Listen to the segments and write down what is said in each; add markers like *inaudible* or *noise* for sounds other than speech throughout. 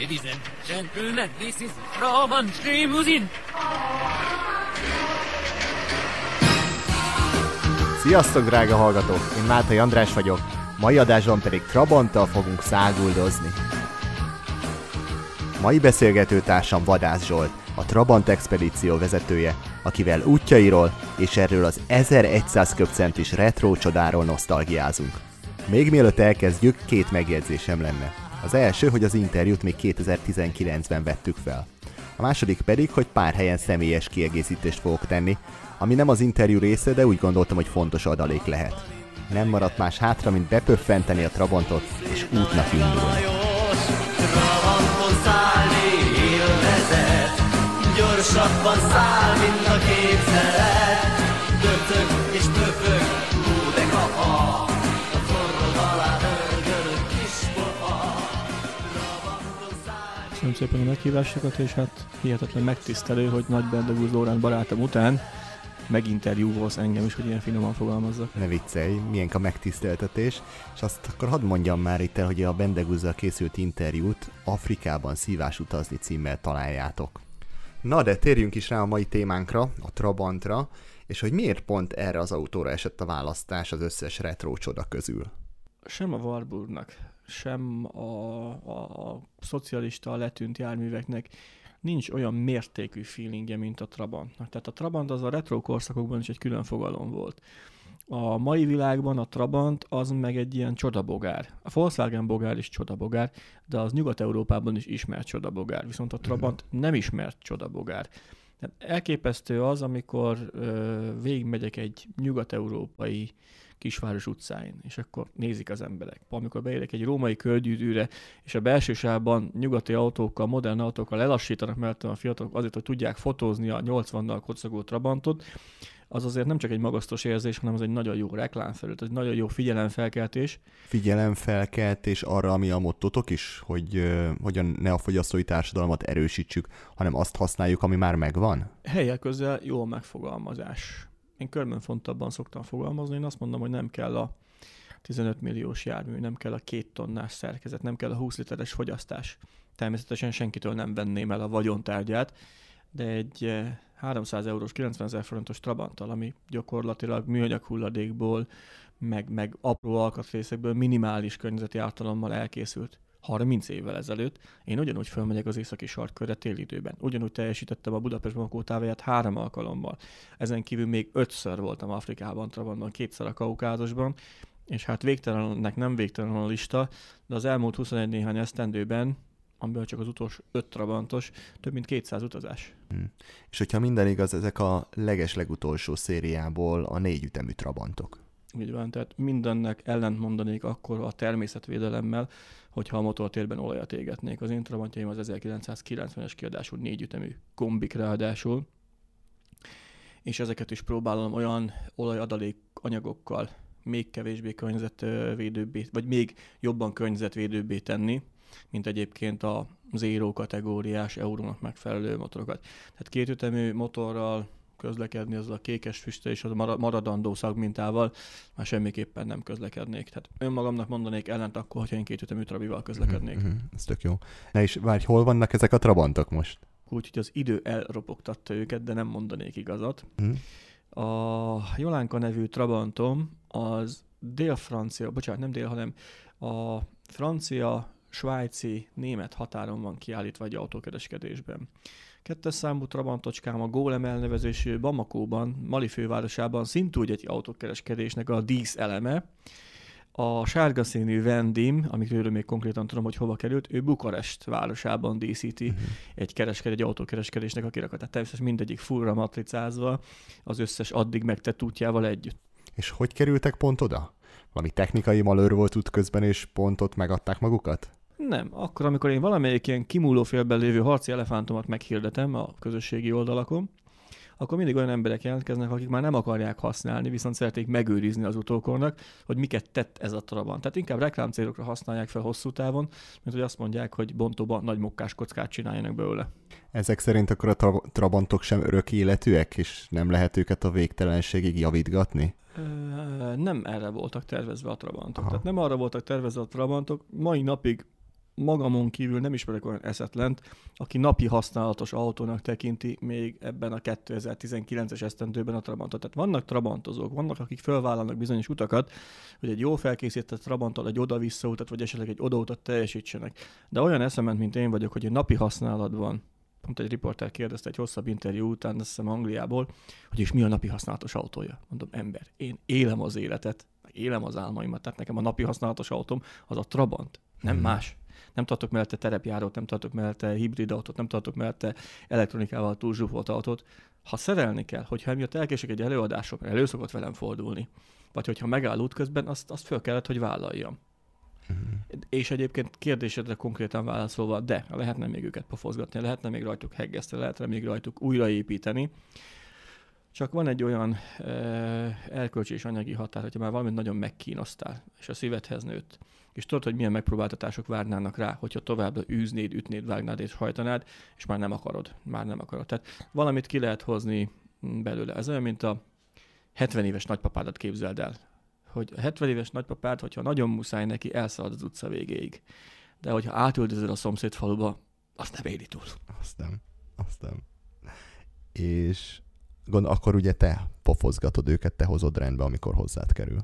ladies and gentlemen, this is Roman Limousine. Sziasztok, drága hallgatók! Én Mátai András vagyok, mai adásban pedig Trabanttal fogunk száguldozni. Mai beszélgető társam Vadász Zsolt, a Trabant expedíció vezetője, akivel útjairól és erről az 1100 köpcentis retro csodáról nosztalgiázunk. Még mielőtt elkezdjük, két megjegyzésem lenne. Az első, hogy az interjút még 2019-ben vettük fel. A második pedig, hogy pár helyen személyes kiegészítést fogok tenni, ami nem az interjú része, de úgy gondoltam, hogy fontos adalék lehet. Nem maradt más hátra, mint bepöffenteni a Trabantot és útnak indulni. gyorsabban száll, mint a képzelet. szépen a meghívásokat, és hát hihetetlen megtisztelő, hogy Nagy Berdegúz Lórán barátom után meginterjúvolsz engem is, hogy ilyen finoman fogalmazzak. Ne viccelj, milyen a megtiszteltetés. És azt akkor hadd mondjam már itt el, hogy a Bendegúzzal készült interjút Afrikában szívás utazni címmel találjátok. Na de térjünk is rá a mai témánkra, a Trabantra, és hogy miért pont erre az autóra esett a választás az összes retro csoda közül? Sem a Warburgnak, sem a, a, a szocialista letűnt járműveknek nincs olyan mértékű feelingje, mint a Trabantnak. Tehát a Trabant az a retro korszakokban is egy külön fogalom volt. A mai világban a Trabant az meg egy ilyen csodabogár. A Volkswagen bogár is csodabogár, de az Nyugat-Európában is ismert csodabogár, viszont a Trabant mhm. nem ismert csodabogár. elképesztő az, amikor ö, végigmegyek egy nyugat-európai kisváros utcáin, és akkor nézik az emberek. Amikor beérek egy római körgyűrűre, és a belső sávban nyugati autókkal, modern autókkal lelassítanak mert a fiatalok azért, hogy tudják fotózni a 80-nal kocogó Trabantot, az azért nem csak egy magasztos érzés, hanem az egy nagyon jó reklámfelület, egy nagyon jó figyelemfelkeltés. Figyelemfelkeltés arra, ami a mottotok is, hogy uh, hogyan ne a fogyasztói társadalmat erősítsük, hanem azt használjuk, ami már megvan? Helyek közel jó megfogalmazás én körbenfontabban szoktam fogalmazni, én azt mondom, hogy nem kell a 15 milliós jármű, nem kell a két tonnás szerkezet, nem kell a 20 literes fogyasztás. Természetesen senkitől nem venném el a vagyontárgyát, de egy 300 eh, eurós, 90 ezer forintos Trabanttal, ami gyakorlatilag műanyag hulladékból, meg, meg apró alkatrészekből minimális környezeti ártalommal elkészült 30 évvel ezelőtt, én ugyanúgy fölmegyek az északi sarkkörre időben. Ugyanúgy teljesítettem a Budapest Makó távját három alkalommal. Ezen kívül még ötször voltam Afrikában, Trabantban, kétszer a Kaukázusban, és hát végtelennek nem végtelen a lista, de az elmúlt 21 néhány esztendőben amiből csak az utolsó öt trabantos, több mint 200 utazás. Hmm. És hogyha minden igaz, ezek a leges legutolsó szériából a négy ütemű trabantok. Így van, tehát mindennek ellent mondanék akkor a természetvédelemmel, hogyha a motortérben olajat égetnék. Az én trabantjaim az 1990-es kiadású négyütemű kombik ráadásul, és ezeket is próbálom olyan olajadalék anyagokkal még kevésbé környezetvédőbbé, vagy még jobban környezetvédőbbé tenni, mint egyébként a zéró kategóriás eurónak megfelelő motorokat. Tehát kétütemű motorral közlekedni ezzel a kékes füste és a maradandó szagmintával, már semmiképpen nem közlekednék. Tehát önmagamnak mondanék ellent akkor, hogyha én két ütemű trabival közlekednék. Mm-hmm, ez tök jó. Na és várj, hol vannak ezek a trabantok most? Úgyhogy az idő elropogtatta őket, de nem mondanék igazat. Mm. A Jolánka nevű trabantom az dél-francia, bocsánat, nem dél, hanem a francia, svájci, német határon van kiállítva egy autókereskedésben. Kettes számú Trabantocskám a Gólem elnevezésű Bamakóban, Mali fővárosában szintúgy egy autókereskedésnek a dísz eleme. A sárga színű Vendim, amikről még konkrétan tudom, hogy hova került, ő Bukarest városában díszíti mhm. egy kereskedő, egy autókereskedésnek a Tehát Természetesen mindegyik fullra matricázva, az összes addig megtett útjával együtt. És hogy kerültek pont oda? Valami technikai malőr volt út közben, és pontot megadták magukat? Nem. Akkor, amikor én valamelyik ilyen kimúló félben lévő harci elefántomat meghirdetem a közösségi oldalakon, akkor mindig olyan emberek jelentkeznek, akik már nem akarják használni, viszont szeretnék megőrizni az utókornak, hogy miket tett ez a traban. Tehát inkább reklámcélokra használják fel hosszú távon, mint hogy azt mondják, hogy bontóban nagy mokkás kockát csináljanak belőle. Ezek szerint akkor a tra- trabantok sem örök életűek, és nem lehet őket a végtelenségig javítgatni? Ö, nem erre voltak tervezve a trabantok. Aha. Tehát nem arra voltak tervezve a trabantok. Mai napig magamon kívül nem ismerek olyan eszetlent, aki napi használatos autónak tekinti még ebben a 2019-es esztendőben a Trabantot. Tehát vannak Trabantozók, vannak, akik felvállalnak bizonyos utakat, hogy egy jó felkészített Trabanttal egy oda-vissza utat, vagy esetleg egy oda utat teljesítsenek. De olyan eszement, mint én vagyok, hogy egy napi használatban pont egy riporter kérdezte egy hosszabb interjú után, azt hiszem Angliából, hogy is mi a napi használatos autója. Mondom, ember, én élem az életet, élem az álmaimat, tehát nekem a napi használatos autóm az a Trabant, nem hmm. más nem tartok mellette terepjárót, nem tartok mellette hibrid autót, nem tartok mellette elektronikával túlzsúfolt autót. Ha szerelni kell, hogyha emiatt elkések egy előadásokra, elő szokott velem fordulni, vagy hogyha megáll útközben, azt, azt föl kellett, hogy vállaljam. Uh-huh. És egyébként kérdésedre konkrétan válaszolva, de lehetne még őket pofozgatni, lehetne még rajtuk heggeszteni, lehetne még rajtuk újraépíteni. Csak van egy olyan uh, erkölcsi és anyagi határ, hogyha már valamit nagyon megkínosztál, és a szívedhez nőtt, és tudod, hogy milyen megpróbáltatások várnának rá, hogyha tovább űznéd, ütnéd, vágnád és hajtanád, és már nem akarod, már nem akarod. Tehát valamit ki lehet hozni belőle. Ez olyan, mint a 70 éves nagypapádat képzeld el. Hogy a 70 éves nagypapád, hogyha nagyon muszáj neki, elszalad az utca végéig. De hogyha átüldözöd a szomszéd faluba, azt nem éri túl. Azt nem. Azt nem. És gond, akkor ugye te pofozgatod őket, te hozod rendbe, amikor hozzád kerül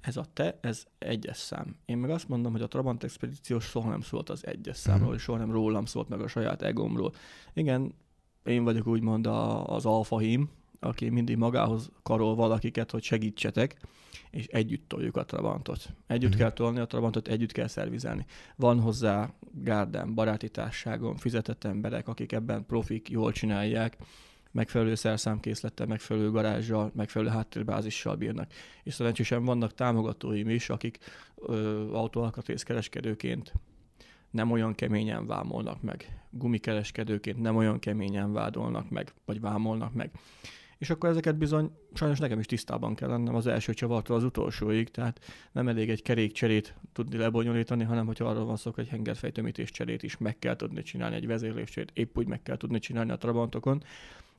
ez a te, ez egyes szám. Én meg azt mondom, hogy a Trabant Expedíció soha nem szólt az egyes mhm. számról, mm-hmm. soha nem rólam szólt meg a saját egomról. Igen, én vagyok úgymond a, az alfahím, aki mindig magához karol valakiket, hogy segítsetek, és együtt toljuk a Trabantot. Együtt mm-hmm. kell tolni a Trabantot, együtt kell szervizelni. Van hozzá gárdám, baráti társágon, fizetett emberek, akik ebben profik, jól csinálják, megfelelő szerszámkészlettel, megfelelő garázsjal, megfelelő háttérbázissal bírnak. És szerencsésen vannak támogatóim is, akik autóalkatrész kereskedőként nem olyan keményen vámolnak meg. Gumikereskedőként nem olyan keményen vádolnak meg, vagy vámolnak meg. És akkor ezeket bizony, sajnos nekem is tisztában kell lennem az első csavartól az utolsóig, tehát nem elég egy kerékcserét tudni lebonyolítani, hanem hogyha arról van szó, hogy hengerfejtömítés cserét is meg kell tudni csinálni, egy vezérléscserét épp úgy meg kell tudni csinálni a Trabantokon,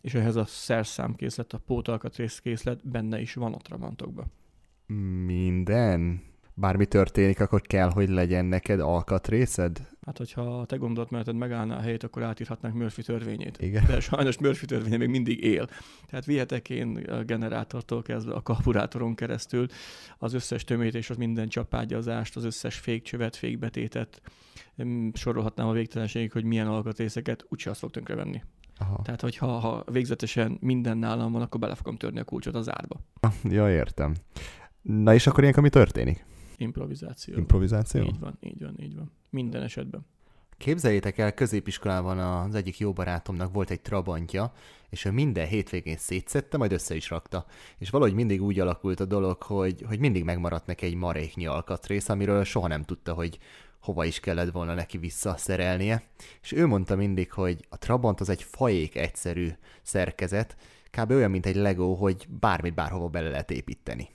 és ehhez a szerszámkészlet, a pótalkatrészkészlet benne is van a Trabantokban. Minden? Bármi történik, akkor kell, hogy legyen neked alkatrészed? Hát, hogyha a te gondolatmeneted megállna a helyét, akkor átírhatnánk Murphy törvényét. Igen. De sajnos Murphy törvénye még mindig él. Tehát vihetek én a generátortól kezdve a karburátoron keresztül az összes tömítés, az minden csapágyazást, az összes fékcsövet, fékbetétet, sorolhatnám a végtelenségig, hogy milyen alkatrészeket úgyse azt fog tönkrevenni. Aha. Tehát, hogyha ha végzetesen minden nálam van, akkor bele fogom törni a kulcsot az árba. Ah, ja, értem. Na és akkor ilyenkor mi történik? Improvizáció. Improvizáció? Így van, így van, így van. Minden esetben. Képzeljétek el, középiskolában az egyik jó barátomnak volt egy trabantja, és ő minden hétvégén szétszette, majd össze is rakta. És valahogy mindig úgy alakult a dolog, hogy, hogy mindig megmaradt neki egy maréknyi alkatrész, amiről soha nem tudta, hogy, hova is kellett volna neki visszaszerelnie, és ő mondta mindig, hogy a Trabant az egy fajék egyszerű szerkezet, kb. olyan, mint egy Lego, hogy bármit bárhova bele lehet építeni.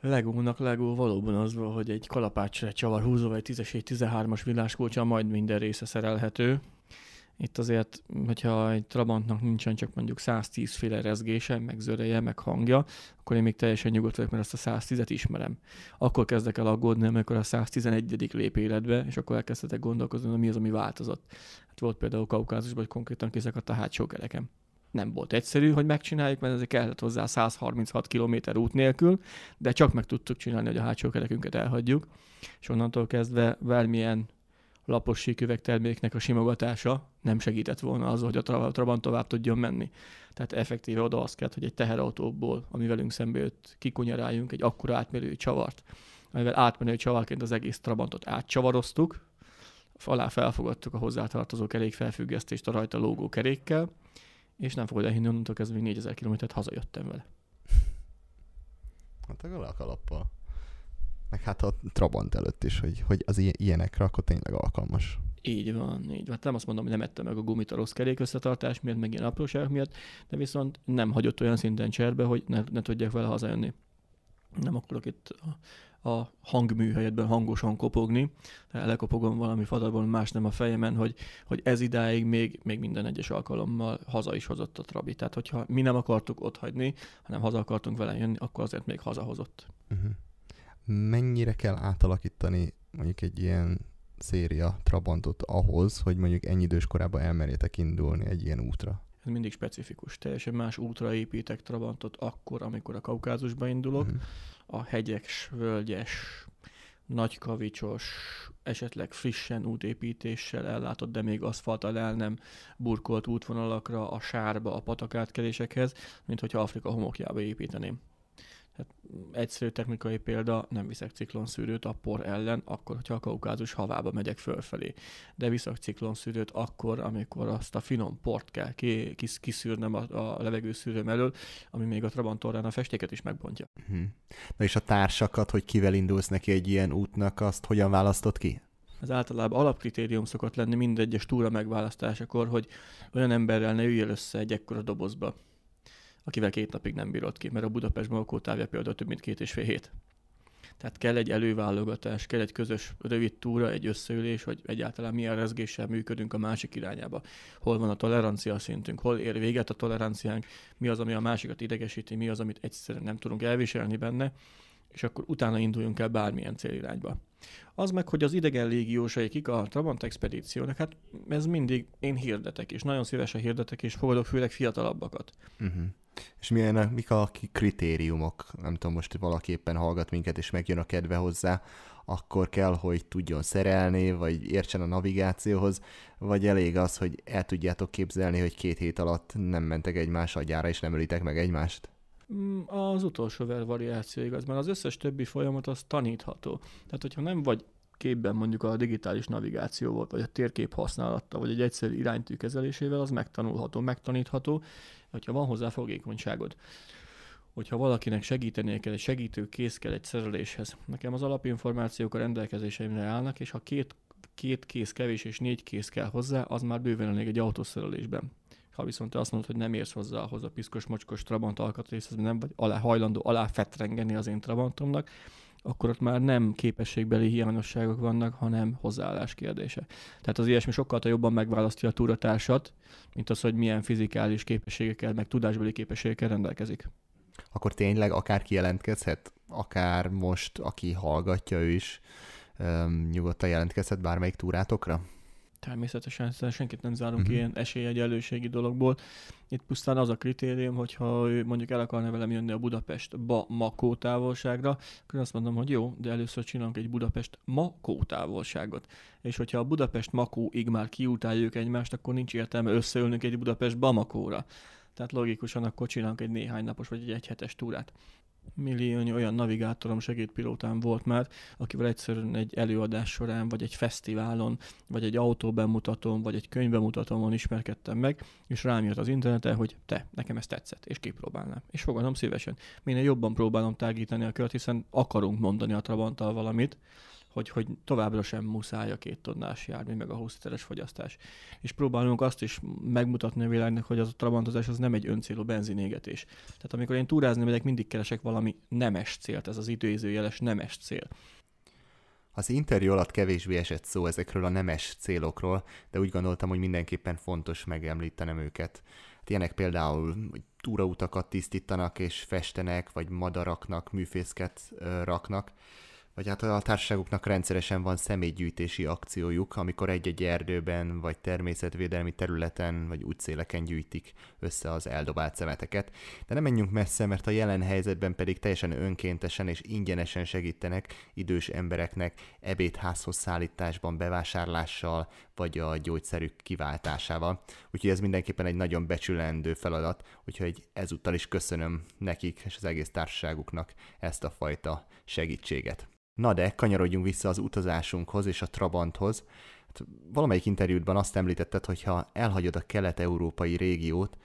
Legónak Legó valóban az volt, hogy egy kalapácsra csavar húzóval vagy 10-es, 13-as villáskulcsa, majd minden része szerelhető, itt azért, hogyha egy Trabantnak nincsen csak mondjuk 110 féle rezgése, meg zöreje, meg hangja, akkor én még teljesen nyugodt vagyok, mert azt a 110-et ismerem. Akkor kezdek el aggódni, amikor a 111. lép életbe, és akkor elkezdhetek gondolkozni, hogy mi az, ami változott. Hát volt például Kaukázusban, hogy konkrétan kiszakadt a hátsó kerekem nem volt egyszerű, hogy megcsináljuk, mert ezért kellett hozzá 136 km út nélkül, de csak meg tudtuk csinálni, hogy a hátsó kerekünket elhagyjuk, és onnantól kezdve bármilyen lapos síküveg terméknek a simogatása nem segített volna az, hogy a Trabant tovább tudjon menni. Tehát effektíve oda az kellett, hogy egy teherautóból, ami velünk szembe jött, kikunyaráljunk egy akkora átmérőjű csavart, amivel átmenő csavarként az egész Trabantot átcsavaroztuk, alá felfogadtuk a hozzátartozó kerék felfüggesztést a rajta lógó kerékkel, és nem fogod elhinni, onnantól kezdve még 4000 kilométert hazajöttem vele. Hát a kalappal. Meg hát a Trabant előtt is, hogy, hogy az ilyenekre akkor tényleg alkalmas. Így van, így van. Hát nem azt mondom, hogy nem ette meg a gumit a rossz kerék összetartás miatt, meg ilyen apróság miatt, de viszont nem hagyott olyan szinten cserbe, hogy ne, ne tudják vele hazajönni. Nem akarok itt a, a hangmű helyetben hangosan kopogni, lekopogom valami fadalból más nem a fejemen, hogy, hogy ez idáig még, még minden egyes alkalommal haza is hozott a Trabi. Tehát, hogyha mi nem akartuk ott hagyni, hanem haza akartunk vele jönni, akkor azért még hazahozott. Uh-huh mennyire kell átalakítani mondjuk egy ilyen széria Trabantot ahhoz, hogy mondjuk ennyi idős korában elmerjetek indulni egy ilyen útra? Ez mindig specifikus. Teljesen más útra építek Trabantot akkor, amikor a Kaukázusba indulok. Mm. A hegyes, völgyes, nagykavicsos, esetleg frissen útépítéssel ellátott, de még aszfaltal el nem burkolt útvonalakra, a sárba, a patakátkelésekhez, mint hogyha Afrika homokjába építeném. Hát egyszerű technikai példa, nem viszek ciklonszűrőt a por ellen, akkor, hogyha a kaukázus havába megyek fölfelé. De viszek ciklonszűrőt akkor, amikor azt a finom port kell kis, kiszűrnem a, a levegőszűrőm elől, ami még a Trabantorrán a festéket is megbontja. Mhm. Na és a társakat, hogy kivel indulsz neki egy ilyen útnak, azt hogyan választod ki? ez általában alapkritérium szokott lenni mindegyes túra megválasztásakor, hogy olyan emberrel ne üljél össze egy ekkora dobozba akivel két napig nem bírod ki, mert a Budapest távja például több mint két és fél hét. Tehát kell egy előválogatás, kell egy közös rövid túra, egy összeülés, hogy egyáltalán milyen rezgéssel működünk a másik irányába. Hol van a tolerancia szintünk, hol ér véget a toleranciánk, mi az, ami a másikat idegesíti, mi az, amit egyszerűen nem tudunk elviselni benne, és akkor utána induljunk el bármilyen célirányba. Az meg, hogy az idegen légiósaikik a Trabant expedíciónak, hát ez mindig én hirdetek, és nagyon szívesen hirdetek, és fogadok főleg fiatalabbakat. Uh-huh. És milyen, mik a kritériumok? Nem tudom, most valaki éppen hallgat minket, és megjön a kedve hozzá, akkor kell, hogy tudjon szerelni, vagy értsen a navigációhoz, vagy elég az, hogy el tudjátok képzelni, hogy két hét alatt nem mentek egymás agyára, és nem ölitek meg egymást? Mm, az utolsó ver variáció igaz, mert az összes többi folyamat az tanítható. Tehát, hogyha nem vagy képben mondjuk a digitális navigáció volt, vagy a térkép használata, vagy egy egyszerű iránytű kezelésével, az megtanulható, megtanítható, hogyha van hozzá fogékonyságod. Hogyha valakinek segítenie kell, egy segítő kész kell egy szereléshez. Nekem az alapinformációk a rendelkezéseimre állnak, és ha két, két kész kevés és négy kész kell hozzá, az már bőven elég egy autószerelésben. Ha viszont te azt mondod, hogy nem érsz hozzá ahhoz a piszkos, mocskos Trabant alkatrészhez, nem vagy alá, hajlandó alá fetrengeni az én Trabantomnak, akkor ott már nem képességbeli hiányosságok vannak, hanem hozzáállás kérdése. Tehát az ilyesmi sokkal jobban megválasztja a túratársat, mint az, hogy milyen fizikális képességekkel, meg tudásbeli képességekkel rendelkezik. Akkor tényleg akár kijelentkezhet, akár most, aki hallgatja ő is, nyugodtan jelentkezhet bármelyik túrátokra? természetesen senkit nem zárunk uh-huh. ilyen esélyegyelőségi dologból. Itt pusztán az a kritérium, hogyha ő mondjuk el akarna velem jönni a Budapest-ba Makó távolságra, akkor azt mondom, hogy jó, de először csinálunk egy Budapest-Makó távolságot. És hogyha a Budapest-Makóig már kiutáljuk egymást, akkor nincs értelme összeülnünk egy Budapest-Bamakóra. Tehát logikusan akkor csinálunk egy néhány napos vagy egy egyhetes túrát milliónyi olyan navigátorom, segédpilótám volt már, akivel egyszerűen egy előadás során, vagy egy fesztiválon, vagy egy autóbemutatón, vagy egy könyvbemutatómon ismerkedtem meg, és rám jött az interneten, hogy te, nekem ez tetszett, és kipróbálnám. És fogadom szívesen. Minél jobban próbálom tágítani a kört, hiszen akarunk mondani a Trabanttal valamit, hogy, hogy továbbra sem muszáj a két tonnás jármű, meg a 20 literes fogyasztás. És próbálunk azt is megmutatni a világnak, hogy az a trabantozás az nem egy öncélú benzinégetés. Tehát amikor én túrázni megyek, mindig keresek valami nemes célt, ez az időzőjeles nemes cél. Az interjú alatt kevésbé esett szó ezekről a nemes célokról, de úgy gondoltam, hogy mindenképpen fontos megemlítenem őket. Hát ilyenek például, hogy túrautakat tisztítanak és festenek, vagy madaraknak, műfészket raknak vagy hát a társaságoknak rendszeresen van személygyűjtési akciójuk, amikor egy-egy erdőben, vagy természetvédelmi területen, vagy útszéleken gyűjtik össze az eldobált szemeteket. De nem menjünk messze, mert a jelen helyzetben pedig teljesen önkéntesen és ingyenesen segítenek idős embereknek ebédházhoz szállításban, bevásárlással, vagy a gyógyszerük kiváltásával. Úgyhogy ez mindenképpen egy nagyon becsülendő feladat, úgyhogy ezúttal is köszönöm nekik és az egész társaságuknak ezt a fajta segítséget. Na de, kanyarodjunk vissza az utazásunkhoz és a Trabanthoz. Hát valamelyik interjútban azt említetted, hogy ha elhagyod a kelet-európai régiót,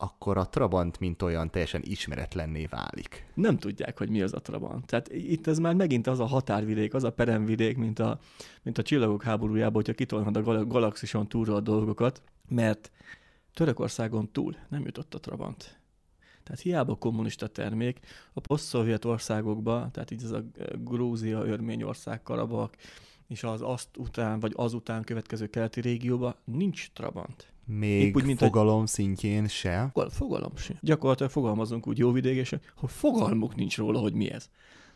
akkor a Trabant, mint olyan teljesen ismeretlenné válik. Nem tudják, hogy mi az a Trabant. Tehát itt ez már megint az a határvidék, az a peremvidék, mint a, mint a csillagok háborújában, hogyha kitolnod a galaxison túlra a dolgokat, mert Törökországon túl nem jutott a Trabant. Tehát hiába kommunista termék, a poszt országokba, tehát így ez a Grúzia, Örményország, Karabak, és az azt után, vagy azután következő keleti régióba nincs Trabant. Még Épp úgy, mint fogalom egy... szintjén se. Fogal, fogalom se. Gyakorlatilag fogalmazunk úgy jó vidékesen, hogy fogalmuk nincs róla, hogy mi ez.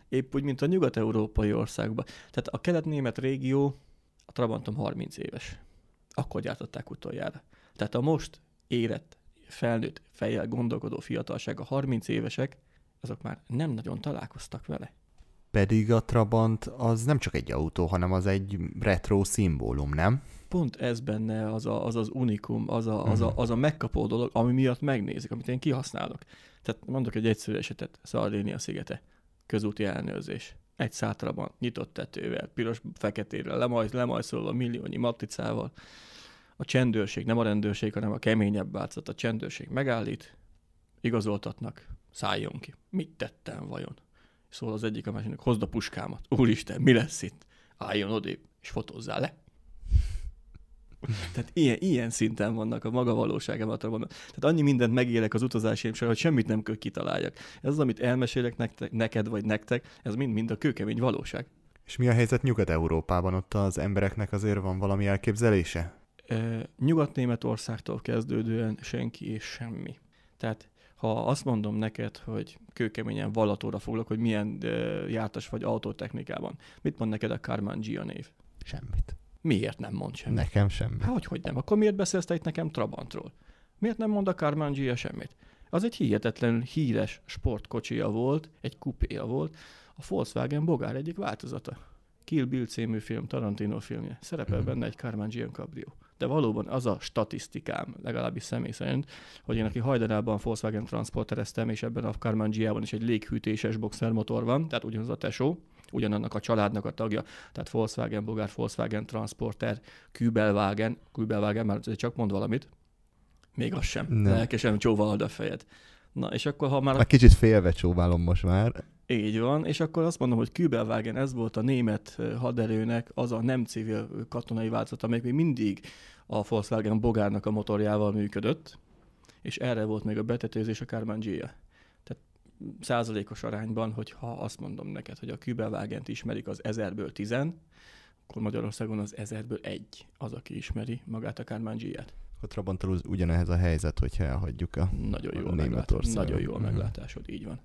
Épp úgy, mint a nyugat-európai országban. Tehát a kelet-német régió, a Trabantom 30 éves. Akkor gyártották utoljára. Tehát a most érett, felnőtt fejjel gondolkodó fiatalság, a 30 évesek, azok már nem nagyon találkoztak vele. Pedig a Trabant az nem csak egy autó, hanem az egy retro szimbólum, nem? Pont ez benne az a, az, az unikum, az a, az, a, mhm. az a megkapó dolog, ami miatt megnézik, amit én kihasználok. Tehát mondok egy egyszerű esetet, Szardénia szigete, közúti elnőrzés. Egy szátraban, nyitott tetővel, piros feketére, lemajsz, lemajszolva milliónyi matricával. A csendőrség, nem a rendőrség, hanem a keményebb változat. A csendőrség megállít, igazoltatnak, szálljon ki. Mit tettem vajon? Szól az egyik a másiknak, hozd a puskámat. Úristen, mi lesz itt? Álljon odébb, és fotózzál le. Tehát ilyen, ilyen szinten vannak a maga valóságában. Tehát annyi mindent megélek az utazásaim során, hogy semmit nem kell kitaláljak. Ez az, amit elmesélek nektek, neked vagy nektek, ez mind-mind a kőkemény valóság. És mi a helyzet Nyugat-Európában? Ott az embereknek azért van valami elképzelése? E, Nyugat-Németországtól kezdődően senki és semmi. Tehát ha azt mondom neked, hogy kőkeményen vallatóra foglak, hogy milyen uh, jártas vagy autótechnikában, mit mond neked a Carman Gia név? Semmit. Miért nem mond semmit? Nekem semmit. Hát, hogy, hogy nem. Akkor miért beszélsz te itt nekem Trabantról? Miért nem mond a Carman Gia semmit? Az egy hihetetlenül híres sportkocsija volt, egy kupéja volt, a Volkswagen Bogár egyik változata. Kill Bill című film, Tarantino filmje. Szerepel mm. benne egy Carman Gian Cabrio de valóban az a statisztikám, legalábbis személy szerint, hogy én, aki hajdanában Volkswagen transportereztem, és ebben a Carmangiában is egy léghűtéses boxermotor van, tehát ugyanaz a tesó, ugyanannak a családnak a tagja, tehát Volkswagen, Bogár, Volkswagen, Transporter, Kübelwagen, Kübelwagen, már csak mond valamit, még az sem. Lelkesen csóválod a fejed. Na, és akkor ha már... Már kicsit félve csóválom most már. Így van, és akkor azt mondom, hogy Kübelvágen ez volt a német haderőnek az a nem civil katonai változat, amely még mindig a Volkswagen Bogárnak a motorjával működött, és erre volt még a betetőzés a Kármán Gia. Tehát százalékos arányban, hogyha azt mondom neked, hogy a Kübelvágent ismerik az ezerből tizen, akkor Magyarországon az ezerből egy az, aki ismeri magát a Kármán Gia-t. A Trabanttal ugyanehez a helyzet, hogyha elhagyjuk a Nagyon jó a Németországot. Nagyon jó a mhm. meglátásod, így van.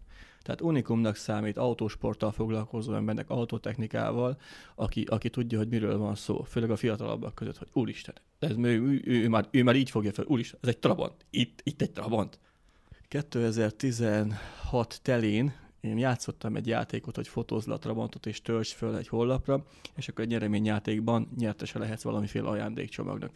Tehát unikumnak számít autósporttal foglalkozó embernek, autotechnikával, aki, aki tudja, hogy miről van szó, főleg a fiatalabbak között, hogy úristen, ez ő, ő, ő, ő, már, ő már így fogja fel, úristen, ez egy Trabant, itt, itt egy Trabant. 2016 telén én játszottam egy játékot, hogy fotózd a Trabantot és töltsd föl egy hollapra, és akkor egy nyereményjátékban nyertese lehetsz valamiféle ajándékcsomagnak.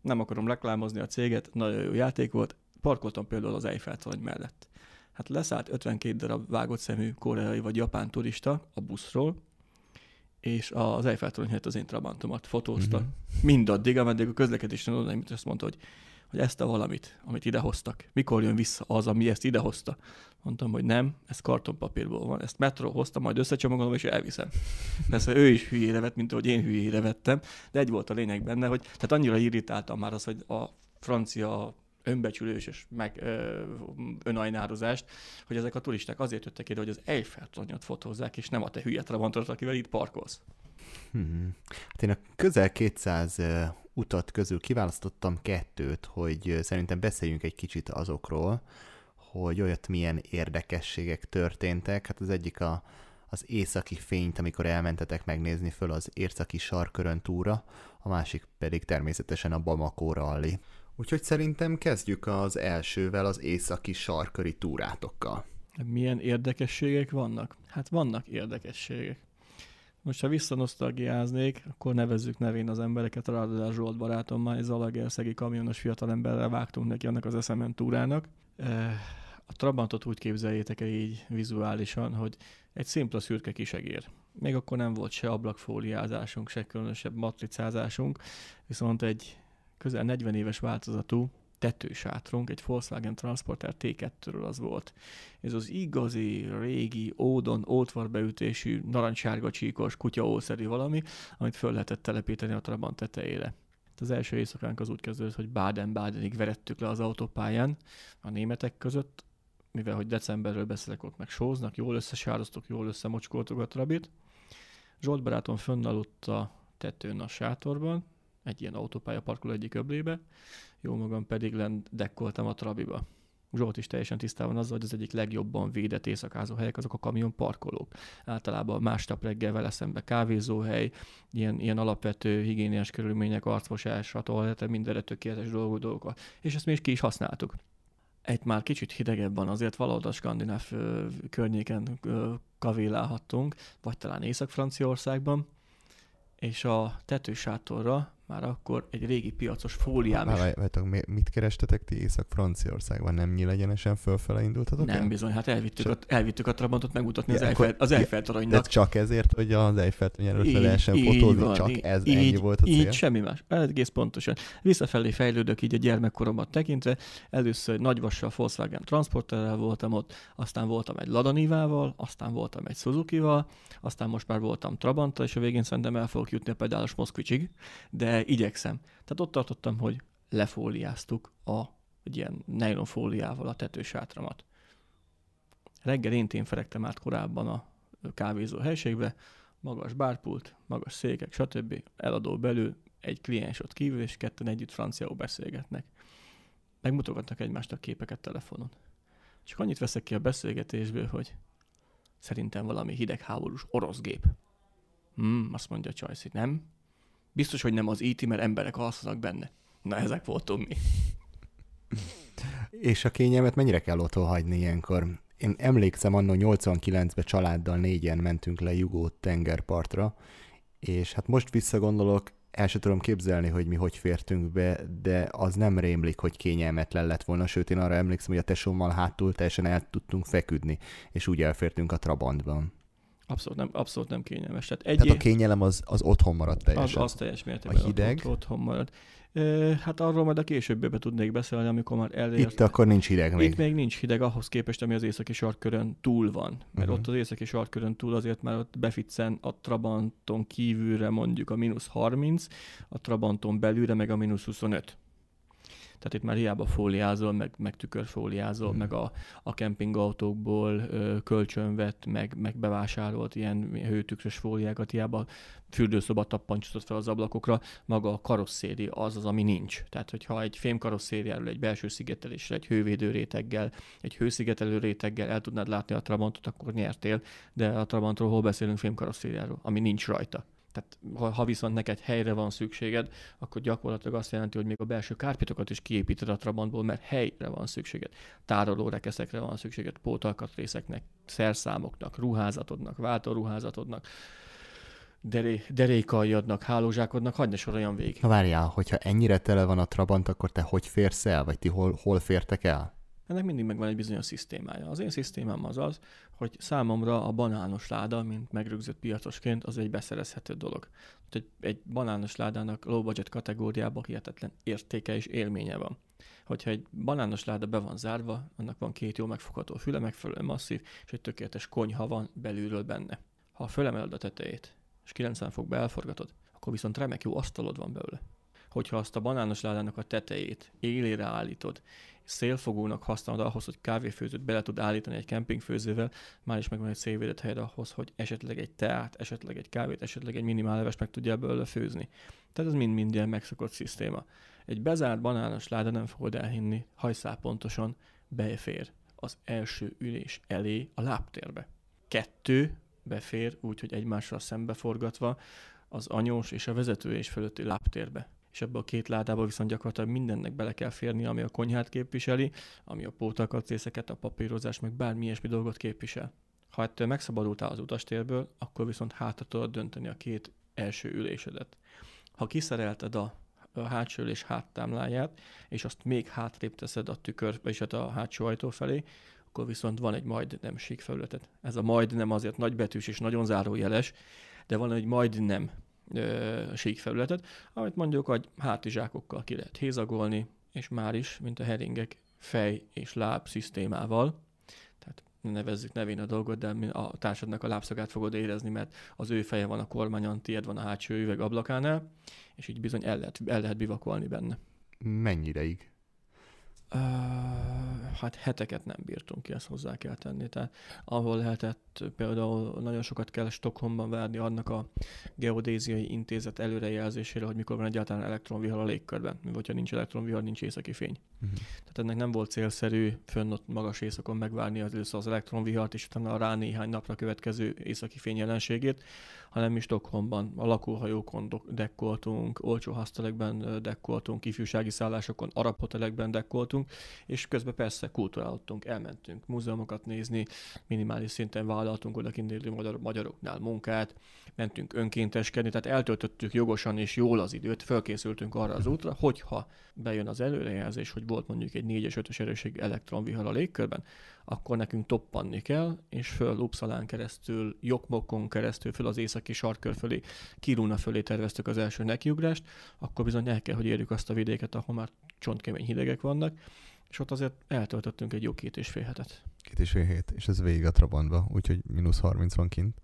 Nem akarom reklámozni a céget, nagyon jó játék volt. Parkoltam például az Eiffel torony mellett hát leszállt 52 darab vágott szemű koreai vagy japán turista a buszról, és az Eiffel-torony helyett az én Trabantomat fotózta. Uh-huh. Mindaddig, ameddig a közlekedésen oda, hogy azt mondta, hogy, hogy ezt a valamit, amit idehoztak, mikor jön vissza az, ami ezt idehozta. Mondtam, hogy nem, ez kartonpapírból van, ezt metró hozta, majd összecsomagolom, és elviszem. Persze ő is hülyére vett, mint ahogy én hülyére vettem, de egy volt a lényeg benne, hogy tehát annyira irritáltam már az, hogy a francia önbecsülős és meg önajnározást, hogy ezek a turisták azért jöttek ide, hogy az Eiffel-tornyot fotózzák, és nem a te hülye trabantot, akivel itt parkolsz. Hmm. Hát én a közel 200 utat közül kiválasztottam kettőt, hogy szerintem beszéljünk egy kicsit azokról, hogy olyat milyen érdekességek történtek. Hát az egyik a, az északi fényt, amikor elmentetek megnézni föl az északi sarkörön túra, a másik pedig természetesen a Bamako rally. Úgyhogy szerintem kezdjük az elsővel, az északi sarköri túrátokkal. Milyen érdekességek vannak? Hát vannak érdekességek. Most, ha visszanosztalgiáznék, akkor nevezzük nevén az embereket, ráadásul Zsolt barátommal, egy zalagerszegi kamionos fiatalemberrel vágtunk neki annak az eszemen túrának. Eh, a Trabantot úgy képzeljétek el így vizuálisan, hogy egy szimpla szürke kisegér. Még akkor nem volt se ablakfóliázásunk, se különösebb matricázásunk, viszont egy közel 40 éves változatú tetősátrunk, egy Volkswagen Transporter T2-ről az volt. Ez az igazi, régi, ódon, ótvarbeütésű, narancsárga csíkos, kutyaószerű valami, amit föl lehetett telepíteni a Trabant tetejére. Hát az első éjszakánk az úgy kezdődött, hogy Baden-Badenig verettük le az autópályán a németek között, mivel hogy decemberről beszélek, ott meg sóznak, jól összesároztuk, jól összemocskoltuk a trabit. Zsolt barátom fönnaludt a tetőn a sátorban, egy ilyen autópálya parkoló egyik öblébe, jó magam pedig lent dekkoltam a Trabiba. Zsolt is teljesen tisztában azzal, hogy az egyik legjobban védett éjszakázó helyek azok a kamion parkolók. Általában másnap reggel vele szembe kávézóhely, ilyen, ilyen alapvető higiéniás körülmények, a toalete, mindenre tökéletes dolgok, dolgok. És ezt mi is ki is használtuk. Egy már kicsit hidegebb van, azért valahol a skandináv ö, környéken ö, kavélálhattunk, vagy talán Észak-Franciaországban, és a tetősátorra már akkor egy régi piacos fóliám is. Várjátok, mit kerestetek ti Észak-Franciaországban? Nem nyílegyenesen fölfele indultatok? Nem el? bizony, hát elvittük, Csak... a, elvittük a Trabantot megmutatni ja, az, Eiffel, az Eiffel toronynak. De csak ezért, hogy az Eiffel torony előtt lehessen fotózni, van, csak így, ez így, ennyi volt a cél? Így, semmi más. Hát egész pontosan. Visszafelé fejlődök így a gyermekkoromat tekintve. Először nagyvassal Volkswagen transporterrel voltam ott, aztán voltam egy Ladanivával, aztán voltam egy Suzuki-val, aztán most már voltam Trabanta, és a végén szerintem el fogok jutni a pedálos Moszkvicsig, de igyekszem. Tehát ott tartottam, hogy lefóliáztuk a egy ilyen nejlonfóliával a tetősátramat. Reggel én tényfelektem át korábban a kávézó helységbe, magas bárpult, magas székek, stb. Eladó belül, egy kliens ott kívül, és ketten együtt franciául beszélgetnek. Megmutogatnak a képeket telefonon. Csak annyit veszek ki a beszélgetésből, hogy szerintem valami hidegháborús orosz gép. Hmm, azt mondja a csajszit, nem? Biztos, hogy nem az IT, e mert emberek alszanak benne. Na, ezek voltunk mi. És a kényelmet mennyire kell otthon hagyni ilyenkor? Én emlékszem, annó 89-ben családdal négyen mentünk le Jugó tengerpartra, és hát most visszagondolok, el sem tudom képzelni, hogy mi hogy fértünk be, de az nem rémlik, hogy kényelmetlen lett volna, sőt én arra emlékszem, hogy a tesómmal hátul teljesen el tudtunk feküdni, és úgy elfértünk a Trabantban. Abszolút nem, abszolút nem kényelmes. Tehát, egy... Tehát a kényelem az, az otthon maradt teljesen. Az, az teljes mértékben a hideg. Ott, otthon maradt. Hát arról majd a később tudnék beszélni, amikor már elért. Itt akkor nincs hideg még. Itt még nincs hideg ahhoz képest, ami az északi sarkkörön túl van. Mert uh-huh. ott az északi sarkkörön túl azért már ott beficen a Trabanton kívülre mondjuk a mínusz 30, a Trabanton belülre meg a mínusz 25. Tehát itt már hiába fóliázol, meg, meg tükörfóliázol, mm. meg a, a kempingautókból ö, meg, meg bevásárolt ilyen hőtükrös fóliákat, hiába fürdőszoba tappancsozott fel az ablakokra, maga a karosszéri az az, ami nincs. Tehát, hogyha egy fémkarosszériáról, egy belső szigetelésre, egy hővédő réteggel, egy hőszigetelő réteggel el tudnád látni a Trabantot, akkor nyertél, de a Trabantról hol beszélünk fémkarosszériáról, ami nincs rajta. Tehát ha, ha viszont neked helyre van szükséged, akkor gyakorlatilag azt jelenti, hogy még a belső kárpitokat is kiépíted a Trabantból, mert helyre van szükséged. Tároló rekeszekre van szükséged, pótalkatrészeknek, szerszámoknak, ruházatodnak, váltóruházatodnak, deré, derékaljadnak, hálózsákodnak, hagyd ne soroljam végig. Na várjál, hogyha ennyire tele van a Trabant, akkor te hogy férsz el, vagy ti hol, hol fértek el? Ennek mindig megvan egy bizonyos szisztémája. Az én szisztémám az az, hogy számomra a banános láda, mint megrögzött piacosként, az egy beszerezhető dolog. Egy, egy banános ládának low budget kategóriában hihetetlen értéke és élménye van. Hogyha egy banános láda be van zárva, annak van két jó megfogható füle, megfelelően masszív, és egy tökéletes konyha van belülről benne. Ha fölemeled a tetejét, és 90 fokba elforgatod, akkor viszont remek jó asztalod van belőle hogyha azt a banános ládának a tetejét élére állítod, szélfogónak használod ahhoz, hogy kávéfőzőt bele tud állítani egy kempingfőzővel, már is megvan egy szélvédett helyed ahhoz, hogy esetleg egy teát, esetleg egy kávét, esetleg egy minimál leves meg tudja ebből főzni. Tehát ez mind-mind ilyen megszokott szisztéma. Egy bezárt banános láda nem fogod elhinni, hajszál pontosan befér az első ülés elé a láptérbe. Kettő befér, úgyhogy egymással szembeforgatva az anyós és a vezető és fölötti láptérbe és ebbe a két ládába viszont gyakorlatilag mindennek bele kell férni, ami a konyhát képviseli, ami a részeket, a papírozás, meg bármi ilyesmi dolgot képvisel. Ha ettől megszabadultál az utastérből, akkor viszont hátra tudod dönteni a két első ülésedet. Ha kiszerelted a hátsó ülés háttámláját, és azt még hátrébb teszed a tükör, és hát a hátsó ajtó felé, akkor viszont van egy majdnem sík Ez a majdnem azért nagybetűs és nagyon zárójeles, de van egy majdnem a sík amit mondjuk a hátizsákokkal ki lehet hézagolni, és már is, mint a heringek, fej és láb szisztémával, tehát nevezzük nevén a dolgot, de a társadnak a lábszagát fogod érezni, mert az ő feje van a kormányon, tiéd van a hátsó üveg ablakánál, és így bizony el lehet, el lehet bivakolni benne. Mennyi ideig? Uh, hát heteket nem bírtunk ki, ezt hozzá kell tenni. Tehát ahol lehetett, például nagyon sokat kell Stockholmban várni annak a geodéziai intézet előrejelzésére, hogy mikor van egyáltalán elektronvihar a légkörben. Mivel, hogyha nincs elektronvihar, nincs északi fény. Uh-huh. Tehát ennek nem volt célszerű fönn ott magas éjszakon megvárni az először az elektronvihart, és utána a rá néhány napra következő északi fény jelenségét, hanem is Stockholmban a lakóhajókon dekkoltunk, olcsó hasztelekben dekkoltunk, ifjúsági szállásokon, arab hotelekben dekkoltunk, voltunk, és közben persze kulturálottunk, elmentünk múzeumokat nézni, minimális szinten vállaltunk oda élő magyar, magyaroknál munkát, mentünk önkénteskedni, tehát eltöltöttük jogosan és jól az időt, fölkészültünk arra az útra, hogyha bejön az előrejelzés, hogy volt mondjuk egy 4-es, 5-ös erőség elektronvihar a légkörben, akkor nekünk toppanni kell, és föl Upszalán keresztül, Jokmokon keresztül, föl az északi sarkör fölé, Kiruna fölé terveztük az első nekiugrást, akkor bizony el kell, hogy érjük azt a vidéket, ahol már csontkemény hidegek vannak, és ott azért eltöltöttünk egy jó két és fél hetet. Két és fél hét, és ez végig a Trabantba, úgyhogy mínusz 30 van kint.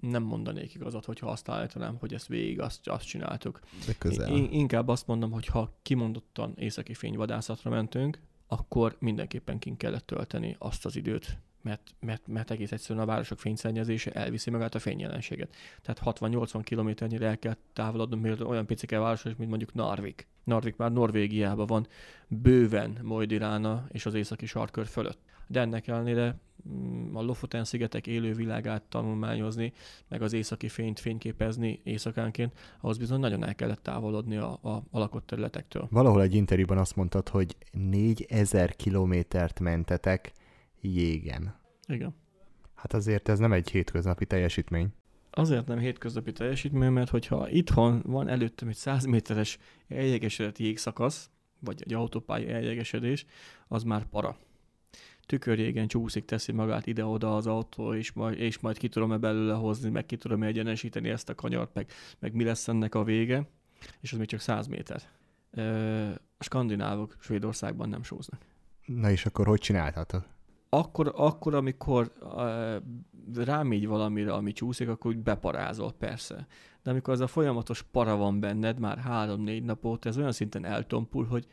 nem mondanék igazat, hogyha azt állítanám, hogy ezt végig azt, azt csináltuk. De közel. In- inkább azt mondom, hogy ha kimondottan északi fényvadászatra mentünk, akkor mindenképpen kint kellett tölteni azt az időt, mert, mert, mert egész egyszerűen a városok fényszennyezése elviszi magát a fényjelenséget. Tehát 60-80 kilométernyire el kell távolodnunk, mert olyan picike város, mint mondjuk Narvik. Narvik már Norvégiában van, bőven Mojdirána és az északi sarkör fölött. De ennek ellenére mm, a Lofoten szigetek élővilágát tanulmányozni, meg az északi fényt fényképezni éjszakánként, ahhoz bizony nagyon el kellett távolodni a, a, a lakott területektől. Valahol egy interjúban azt mondtad, hogy 4000 kilométert mentetek jégen. Igen. Hát azért ez nem egy hétköznapi teljesítmény. Azért nem hétköznapi teljesítmény, mert hogyha itthon van előttem egy 100 méteres eljegesedett jégszakasz, vagy egy autópálya eljegesedés, az már para. Tükörjégen csúszik, teszi magát ide-oda az autó, és majd, és majd ki tudom-e belőle hozni, meg ki tudom-e egyenesíteni ezt a kanyart, meg, meg mi lesz ennek a vége, és az még csak 100 méter. A skandinávok Svédországban nem sóznak. Na és akkor hogy csinálhatod? akkor, akkor amikor uh, rám így valamire, ami csúszik, akkor úgy beparázol, persze. De amikor az a folyamatos para van benned már három-négy nap ez olyan szinten eltompul, hogy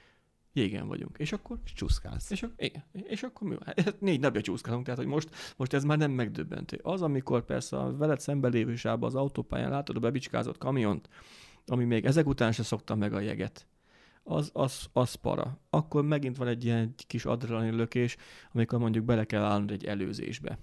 jégen vagyunk. És akkor? És csúszkálsz. És, igen, és akkor mi van? Hát, hát négy napja csúszkálunk, tehát hogy most, most ez már nem megdöbbentő. Az, amikor persze a veled szembe lévő az autópályán látod a bebicskázott kamiont, ami még ezek után se szokta meg a jeget, az, az, az para. Akkor megint van egy ilyen kis adrenalin lökés, amikor mondjuk bele kell állnod egy előzésbe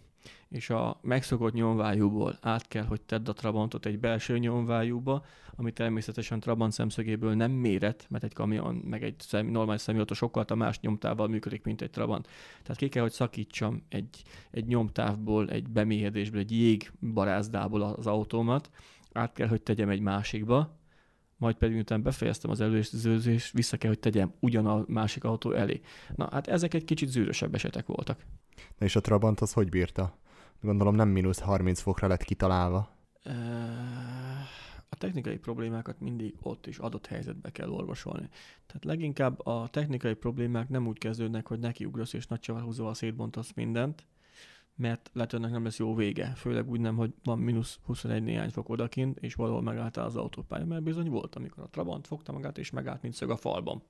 és a megszokott nyomvájúból át kell, hogy tedd a Trabantot egy belső nyomvájúba, ami természetesen Trabant szemszögéből nem méret, mert egy kamion meg egy szem, normális személyautó sokkal a más nyomtával működik, mint egy Trabant. Tehát ki kell, hogy szakítsam egy, egy nyomtávból, egy bemélyedésből, egy jégbarázdából az autómat, át kell, hogy tegyem egy másikba, majd pedig miután befejeztem az előzőzést, vissza kell, hogy tegyem ugyan a másik autó elé. Na hát ezek egy kicsit zűrösebb esetek voltak. Na és a Trabant az hogy bírta? Gondolom nem mínusz 30 fokra lett kitalálva. A technikai problémákat mindig ott is adott helyzetbe kell orvosolni. Tehát leginkább a technikai problémák nem úgy kezdődnek, hogy nekiugrasz és nagy csavarhúzóval szétbontasz mindent, mert lehet, hogy ennek nem lesz jó vége, főleg úgy nem, hogy van mínusz 21 néhány fok odakint, és valahol megálltál az autópálya, mert bizony volt, amikor a Trabant fogta magát, és megállt, mint szög a falban.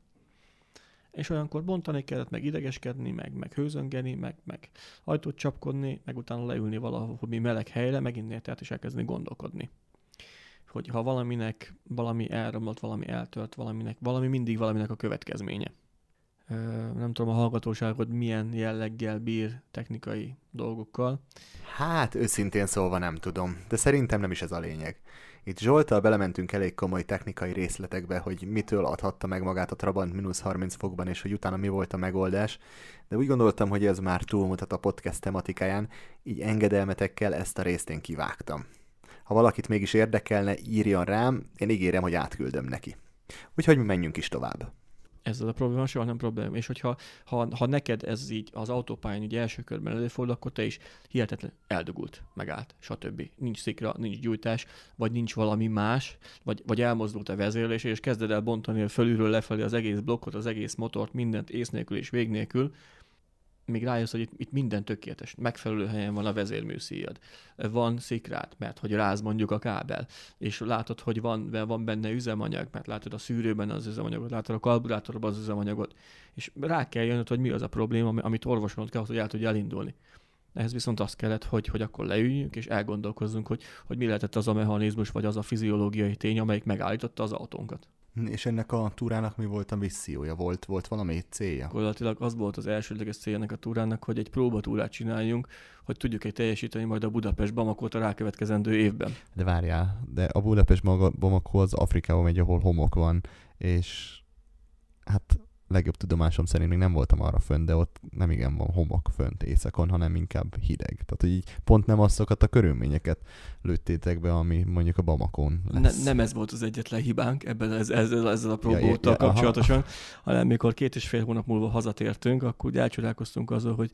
És olyankor bontani kellett, meg idegeskedni, meg, meg hőzöngeni, meg, meg ajtót csapkodni, meg utána leülni valahol meleg helyre, meginni tehát és elkezdeni gondolkodni. Hogy ha valaminek valami elromlott, valami eltört, valaminek, valami mindig valaminek a következménye nem tudom, a hallgatóságod milyen jelleggel bír technikai dolgokkal. Hát, őszintén szólva nem tudom, de szerintem nem is ez a lényeg. Itt Zsoltal belementünk elég komoly technikai részletekbe, hogy mitől adhatta meg magát a Trabant mínusz 30 fokban, és hogy utána mi volt a megoldás, de úgy gondoltam, hogy ez már túlmutat a podcast tematikáján, így engedelmetekkel ezt a részt én kivágtam. Ha valakit mégis érdekelne, írjon rám, én ígérem, hogy átküldöm neki. Úgyhogy mi menjünk is tovább. Ez az a probléma, soha nem probléma. És hogyha ha, ha neked ez így az autópályán ugye első körben előfordul, akkor te is hihetetlen eldugult, megállt, stb. Nincs szikra, nincs gyújtás, vagy nincs valami más, vagy, vagy elmozdult a vezérlés, és kezded el bontani fölülről lefelé az egész blokkot, az egész motort, mindent ész nélkül és vég nélkül, még rájössz, hogy itt, itt minden tökéletes, megfelelő helyen van a vezérműszíjad, van szikrát, mert hogy ráz mondjuk a kábel, és látod, hogy van, van benne üzemanyag, mert látod a szűrőben az üzemanyagot, látod a karburátorban az üzemanyagot, és rá kell jönnöd, hogy mi az a probléma, amit orvosolnod kell, hogy el tudja elindulni. Ehhez viszont az kellett, hogy, hogy akkor leüljünk és elgondolkozzunk, hogy, hogy mi lehetett az a mechanizmus vagy az a fiziológiai tény, amelyik megállította az autónkat. És ennek a túrának mi volt a missziója? Volt, volt valami célja? Gyakorlatilag az volt az elsődleges célja ennek a túrának, hogy egy próbatúrát csináljunk, hogy tudjuk-e teljesíteni majd a Budapest Bamakót a rákövetkezendő évben. De várjál, de a Budapest Bamakó az Afrikában megy, ahol homok van, és hát legjobb tudomásom szerint még nem voltam arra fönt, de ott nem igen van homok fönt éjszakon, hanem inkább hideg. Tehát, hogy így pont nem azokat a körülményeket lőttétek be, ami mondjuk a Bamakon lesz. Ne, nem ez volt az egyetlen hibánk ebben ez, ez, ezzel a próbóttal ja, ja, kapcsolatosan, aha. hanem mikor két és fél hónap múlva hazatértünk, akkor úgy elcsodálkoztunk azon, hogy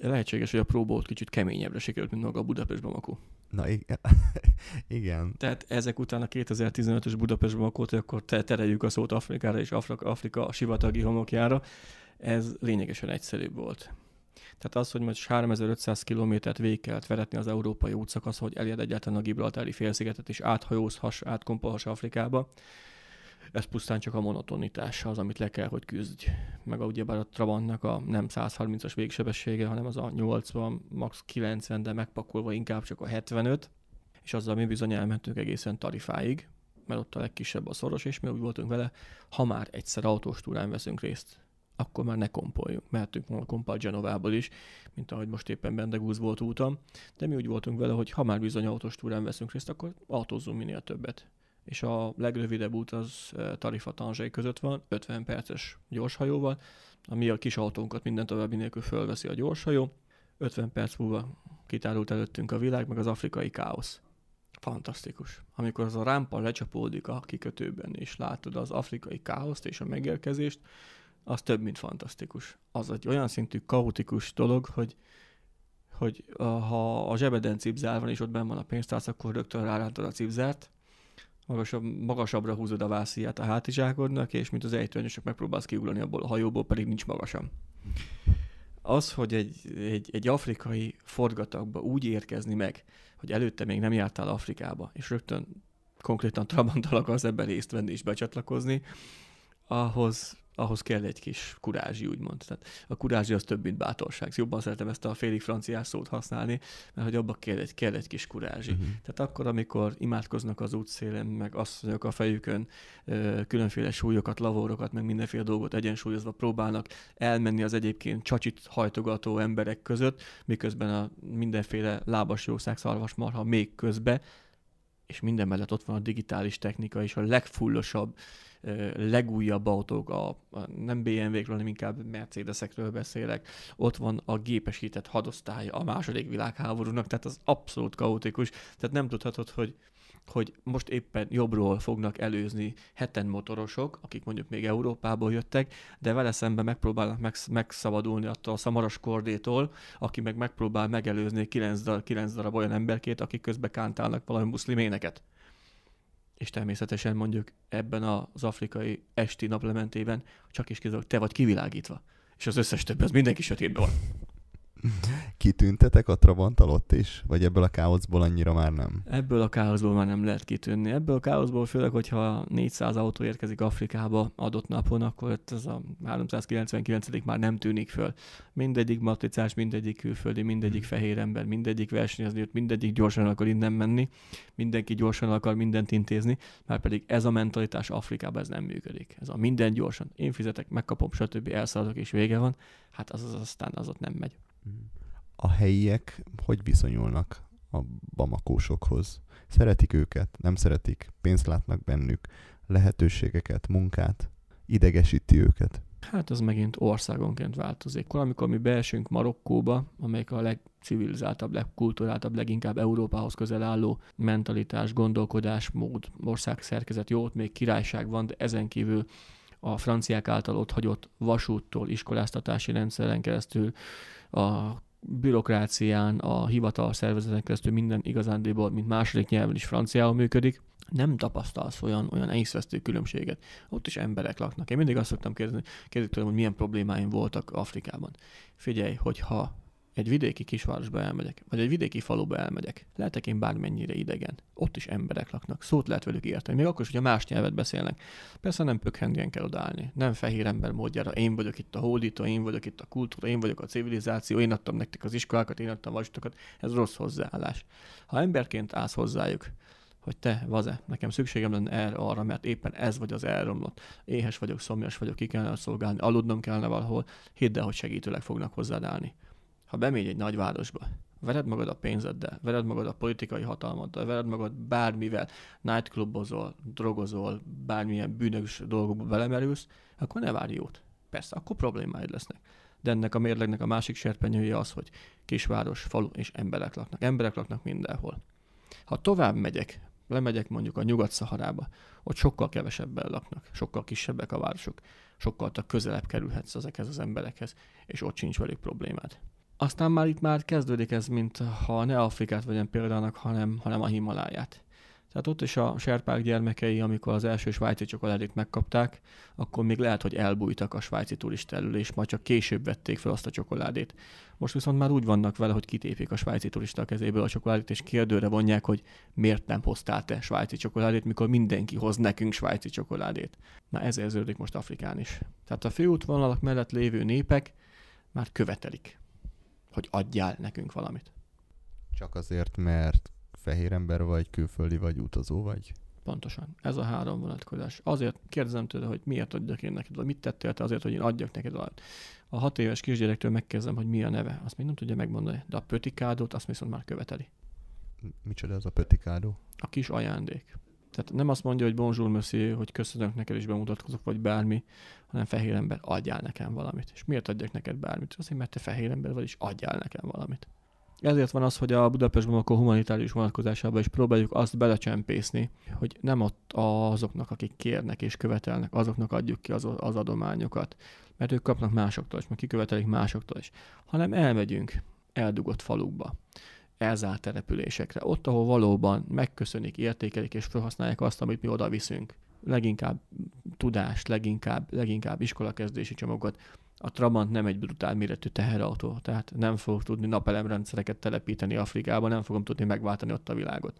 lehetséges, hogy a próbót kicsit keményebbre sikerült, mint maga a Budapest Bamako. Na *laughs* igen. Tehát ezek után a 2015-ös Budapest Bamakót, akkor te tereljük a szót Afrikára és Afrika, Afrika sivatagi homokjára. Ez lényegesen egyszerűbb volt. Tehát az, hogy most 3500 kilométert végig kellett veretni az európai útszakasz, hogy elérd egyáltalán a Gibraltári félszigetet és áthajózhass, átkompolhass Afrikába, ez pusztán csak a monotonitás az, amit le kell, hogy küzdj. Meg a, ugyebár a Trabantnak a nem 130-as végsebessége, hanem az a 80, max 90, de megpakolva inkább csak a 75, és azzal mi bizony elmentünk egészen tarifáig, mert ott a legkisebb a szoros, és mi úgy voltunk vele, ha már egyszer autós túrán veszünk részt, akkor már ne kompoljunk. Mehetünk volna a Genovából is, mint ahogy most éppen Bendegúz volt útam, de mi úgy voltunk vele, hogy ha már bizony autós túrán veszünk részt, akkor autózzunk minél többet és a legrövidebb út az Tarifa Tanzsai között van, 50 perces gyorshajóval, ami a kis autónkat minden további nélkül fölveszi a gyorshajó. 50 perc múlva kitárult előttünk a világ, meg az afrikai káosz. Fantasztikus. Amikor az a rámpa lecsapódik a kikötőben, és látod az afrikai káoszt és a megérkezést, az több, mint fantasztikus. Az egy olyan szintű kaotikus dolog, hogy hogy ha a zsebeden cipzár van, és ott benn van a pénztárc, akkor rögtön rárántod a cipzárt, magasabb, magasabbra húzod a vásziát a hátizsákodnak, és mint az ejtőernyősök megpróbálsz kiugrani abból a hajóból, pedig nincs magasam. Az, hogy egy, egy, egy afrikai forgatagba úgy érkezni meg, hogy előtte még nem jártál Afrikába, és rögtön konkrétan Trabant az ebben részt venni és becsatlakozni, ahhoz ahhoz kell egy kis kurázsi, úgymond. Tehát a kurázsi az több, mint bátorság. Szóval jobban szeretem ezt a félig franciás szót használni, mert hogy abba kell egy, kell egy kis kurázsi. Uh-huh. Tehát akkor, amikor imádkoznak az útszélen, meg mondjuk a fejükön, különféle súlyokat, lavórokat, meg mindenféle dolgot egyensúlyozva próbálnak elmenni az egyébként csacsit hajtogató emberek között, miközben a mindenféle lábas jószág marha még közbe, és minden mellett ott van a digitális technika és a legfullosabb legújabb autók, a, a nem BMW-kről, hanem inkább Mercedesekről beszélek, ott van a gépesített hadosztály, a második világháborúnak, tehát az abszolút kaotikus, tehát nem tudhatod, hogy hogy most éppen jobbról fognak előzni heten motorosok, akik mondjuk még Európából jöttek, de vele szemben megpróbálnak megsz- megszabadulni attól a szamaras kordétól, aki meg megpróbál megelőzni kilenc, darab 9 darab olyan emberkét, akik közben kántálnak valami muszlim éneket és természetesen mondjuk ebben az afrikai esti naplementében csak is kizárólag te vagy kivilágítva, és az összes több, az mindenki sötétben van kitüntetek a Trabant alatt is? Vagy ebből a káoszból annyira már nem? Ebből a káoszból már nem lehet kitűnni. Ebből a káoszból főleg, hogyha 400 autó érkezik Afrikába adott napon, akkor ez a 399 már nem tűnik föl. Mindegyik matricás, mindegyik külföldi, mindegyik fehér ember, mindegyik versenyezni jött, mindegyik gyorsan akar innen menni, mindenki gyorsan akar mindent intézni, mert pedig ez a mentalitás Afrikában ez nem működik. Ez a minden gyorsan, én fizetek, megkapom, stb. elszaladok és vége van, hát az, az aztán az ott nem megy a helyiek hogy viszonyulnak a bamakósokhoz? Szeretik őket, nem szeretik, pénzt látnak bennük, lehetőségeket, munkát, idegesíti őket. Hát ez megint országonként változik. Amikor mi beesünk Marokkóba, amelyik a legcivilizáltabb, legkulturáltabb, leginkább Európához közel álló mentalitás, gondolkodás, mód, szerkezet jó, ott még királyság van, de ezen kívül a franciák által hagyott vasúttól, iskoláztatási rendszeren keresztül a bürokrácián, a hivatal szervezeten keresztül minden igazándiból, mint második nyelven is franciául működik, nem tapasztalsz olyan, olyan észvesztő különbséget. Ott is emberek laknak. Én mindig azt szoktam kérdezni, kérdezni tőlem, hogy milyen problémáim voltak Afrikában. Figyelj, hogyha egy vidéki kisvárosba elmegyek, vagy egy vidéki faluba elmegyek, lehetek én bármennyire idegen. Ott is emberek laknak, szót lehet velük érteni, még akkor is, hogyha más nyelvet beszélnek. Persze nem pökhendjen kell odállni, nem fehér ember módjára, én vagyok itt a hódító, én vagyok itt a kultúra, én vagyok a civilizáció, én adtam nektek az iskolákat, én adtam vasutokat, ez rossz hozzáállás. Ha emberként állsz hozzájuk, hogy te, vaze, nekem szükségem lenne erre, arra, mert éppen ez vagy az elromlott. Éhes vagyok, szomjas vagyok, ki kellene szolgálni, aludnom kellene valahol, hidd el, hogy segítőleg fognak hozzád állni. Ha bemegy egy nagyvárosba, vered magad a pénzeddel, vered magad a politikai hatalmaddal, vered magad bármivel, nightclubozol, drogozol, bármilyen bűnös dolgokba belemerülsz, akkor ne várj jót. Persze, akkor problémáid lesznek. De ennek a mérlegnek a másik serpenyője az, hogy kisváros, falu és emberek laknak. Emberek laknak mindenhol. Ha tovább megyek, lemegyek mondjuk a Nyugat-Szaharába, ott sokkal kevesebben laknak, sokkal kisebbek a városok, sokkal közelebb kerülhetsz ezekhez az emberekhez, és ott sincs velük problémád. Aztán már itt már kezdődik ez, mint ha ne Afrikát vegyem példának, hanem, hanem a Himaláját. Tehát ott is a serpák gyermekei, amikor az első svájci csokoládét megkapták, akkor még lehet, hogy elbújtak a svájci turista elől, és majd csak később vették fel azt a csokoládét. Most viszont már úgy vannak vele, hogy kitépik a svájci turista kezéből a csokoládét, és kérdőre vonják, hogy miért nem hoztál te svájci csokoládét, mikor mindenki hoz nekünk svájci csokoládét. Na ez érződik most Afrikán is. Tehát a főútvonalak mellett lévő népek már követelik hogy adjál nekünk valamit. Csak azért, mert fehér ember vagy, külföldi vagy, utazó vagy? Pontosan. Ez a három vonatkozás. Azért kérdezem tőle, hogy miért adjak én neked valamit, mit tettél te azért, hogy én adjak neked valamit. A hat éves kisgyerektől megkérdezem, hogy mi a neve. Azt még nem tudja megmondani, de a pötikádót azt viszont már követeli. Micsoda az a pötikádó? A kis ajándék. Tehát nem azt mondja, hogy bonjour monsieur, hogy köszönök neked és bemutatkozok, vagy bármi, hanem fehér ember, adjál nekem valamit. És miért adjak neked bármit? Azért, mert te fehér ember vagy, és adjál nekem valamit. Ezért van az, hogy a Budapest Gombakó humanitárius vonatkozásában is próbáljuk azt belecsempészni, hogy nem ott azoknak, akik kérnek és követelnek, azoknak adjuk ki az, az adományokat, mert ők kapnak másoktól is, meg kikövetelik másoktól is, hanem elmegyünk eldugott falukba, elzárt településekre, ott, ahol valóban megköszönik, értékelik és felhasználják azt, amit mi oda viszünk leginkább tudást, leginkább, leginkább iskolakezdési csomagot. A Trabant nem egy brutál méretű teherautó, tehát nem fogok tudni napelemrendszereket telepíteni Afrikába, nem fogom tudni megváltani ott a világot.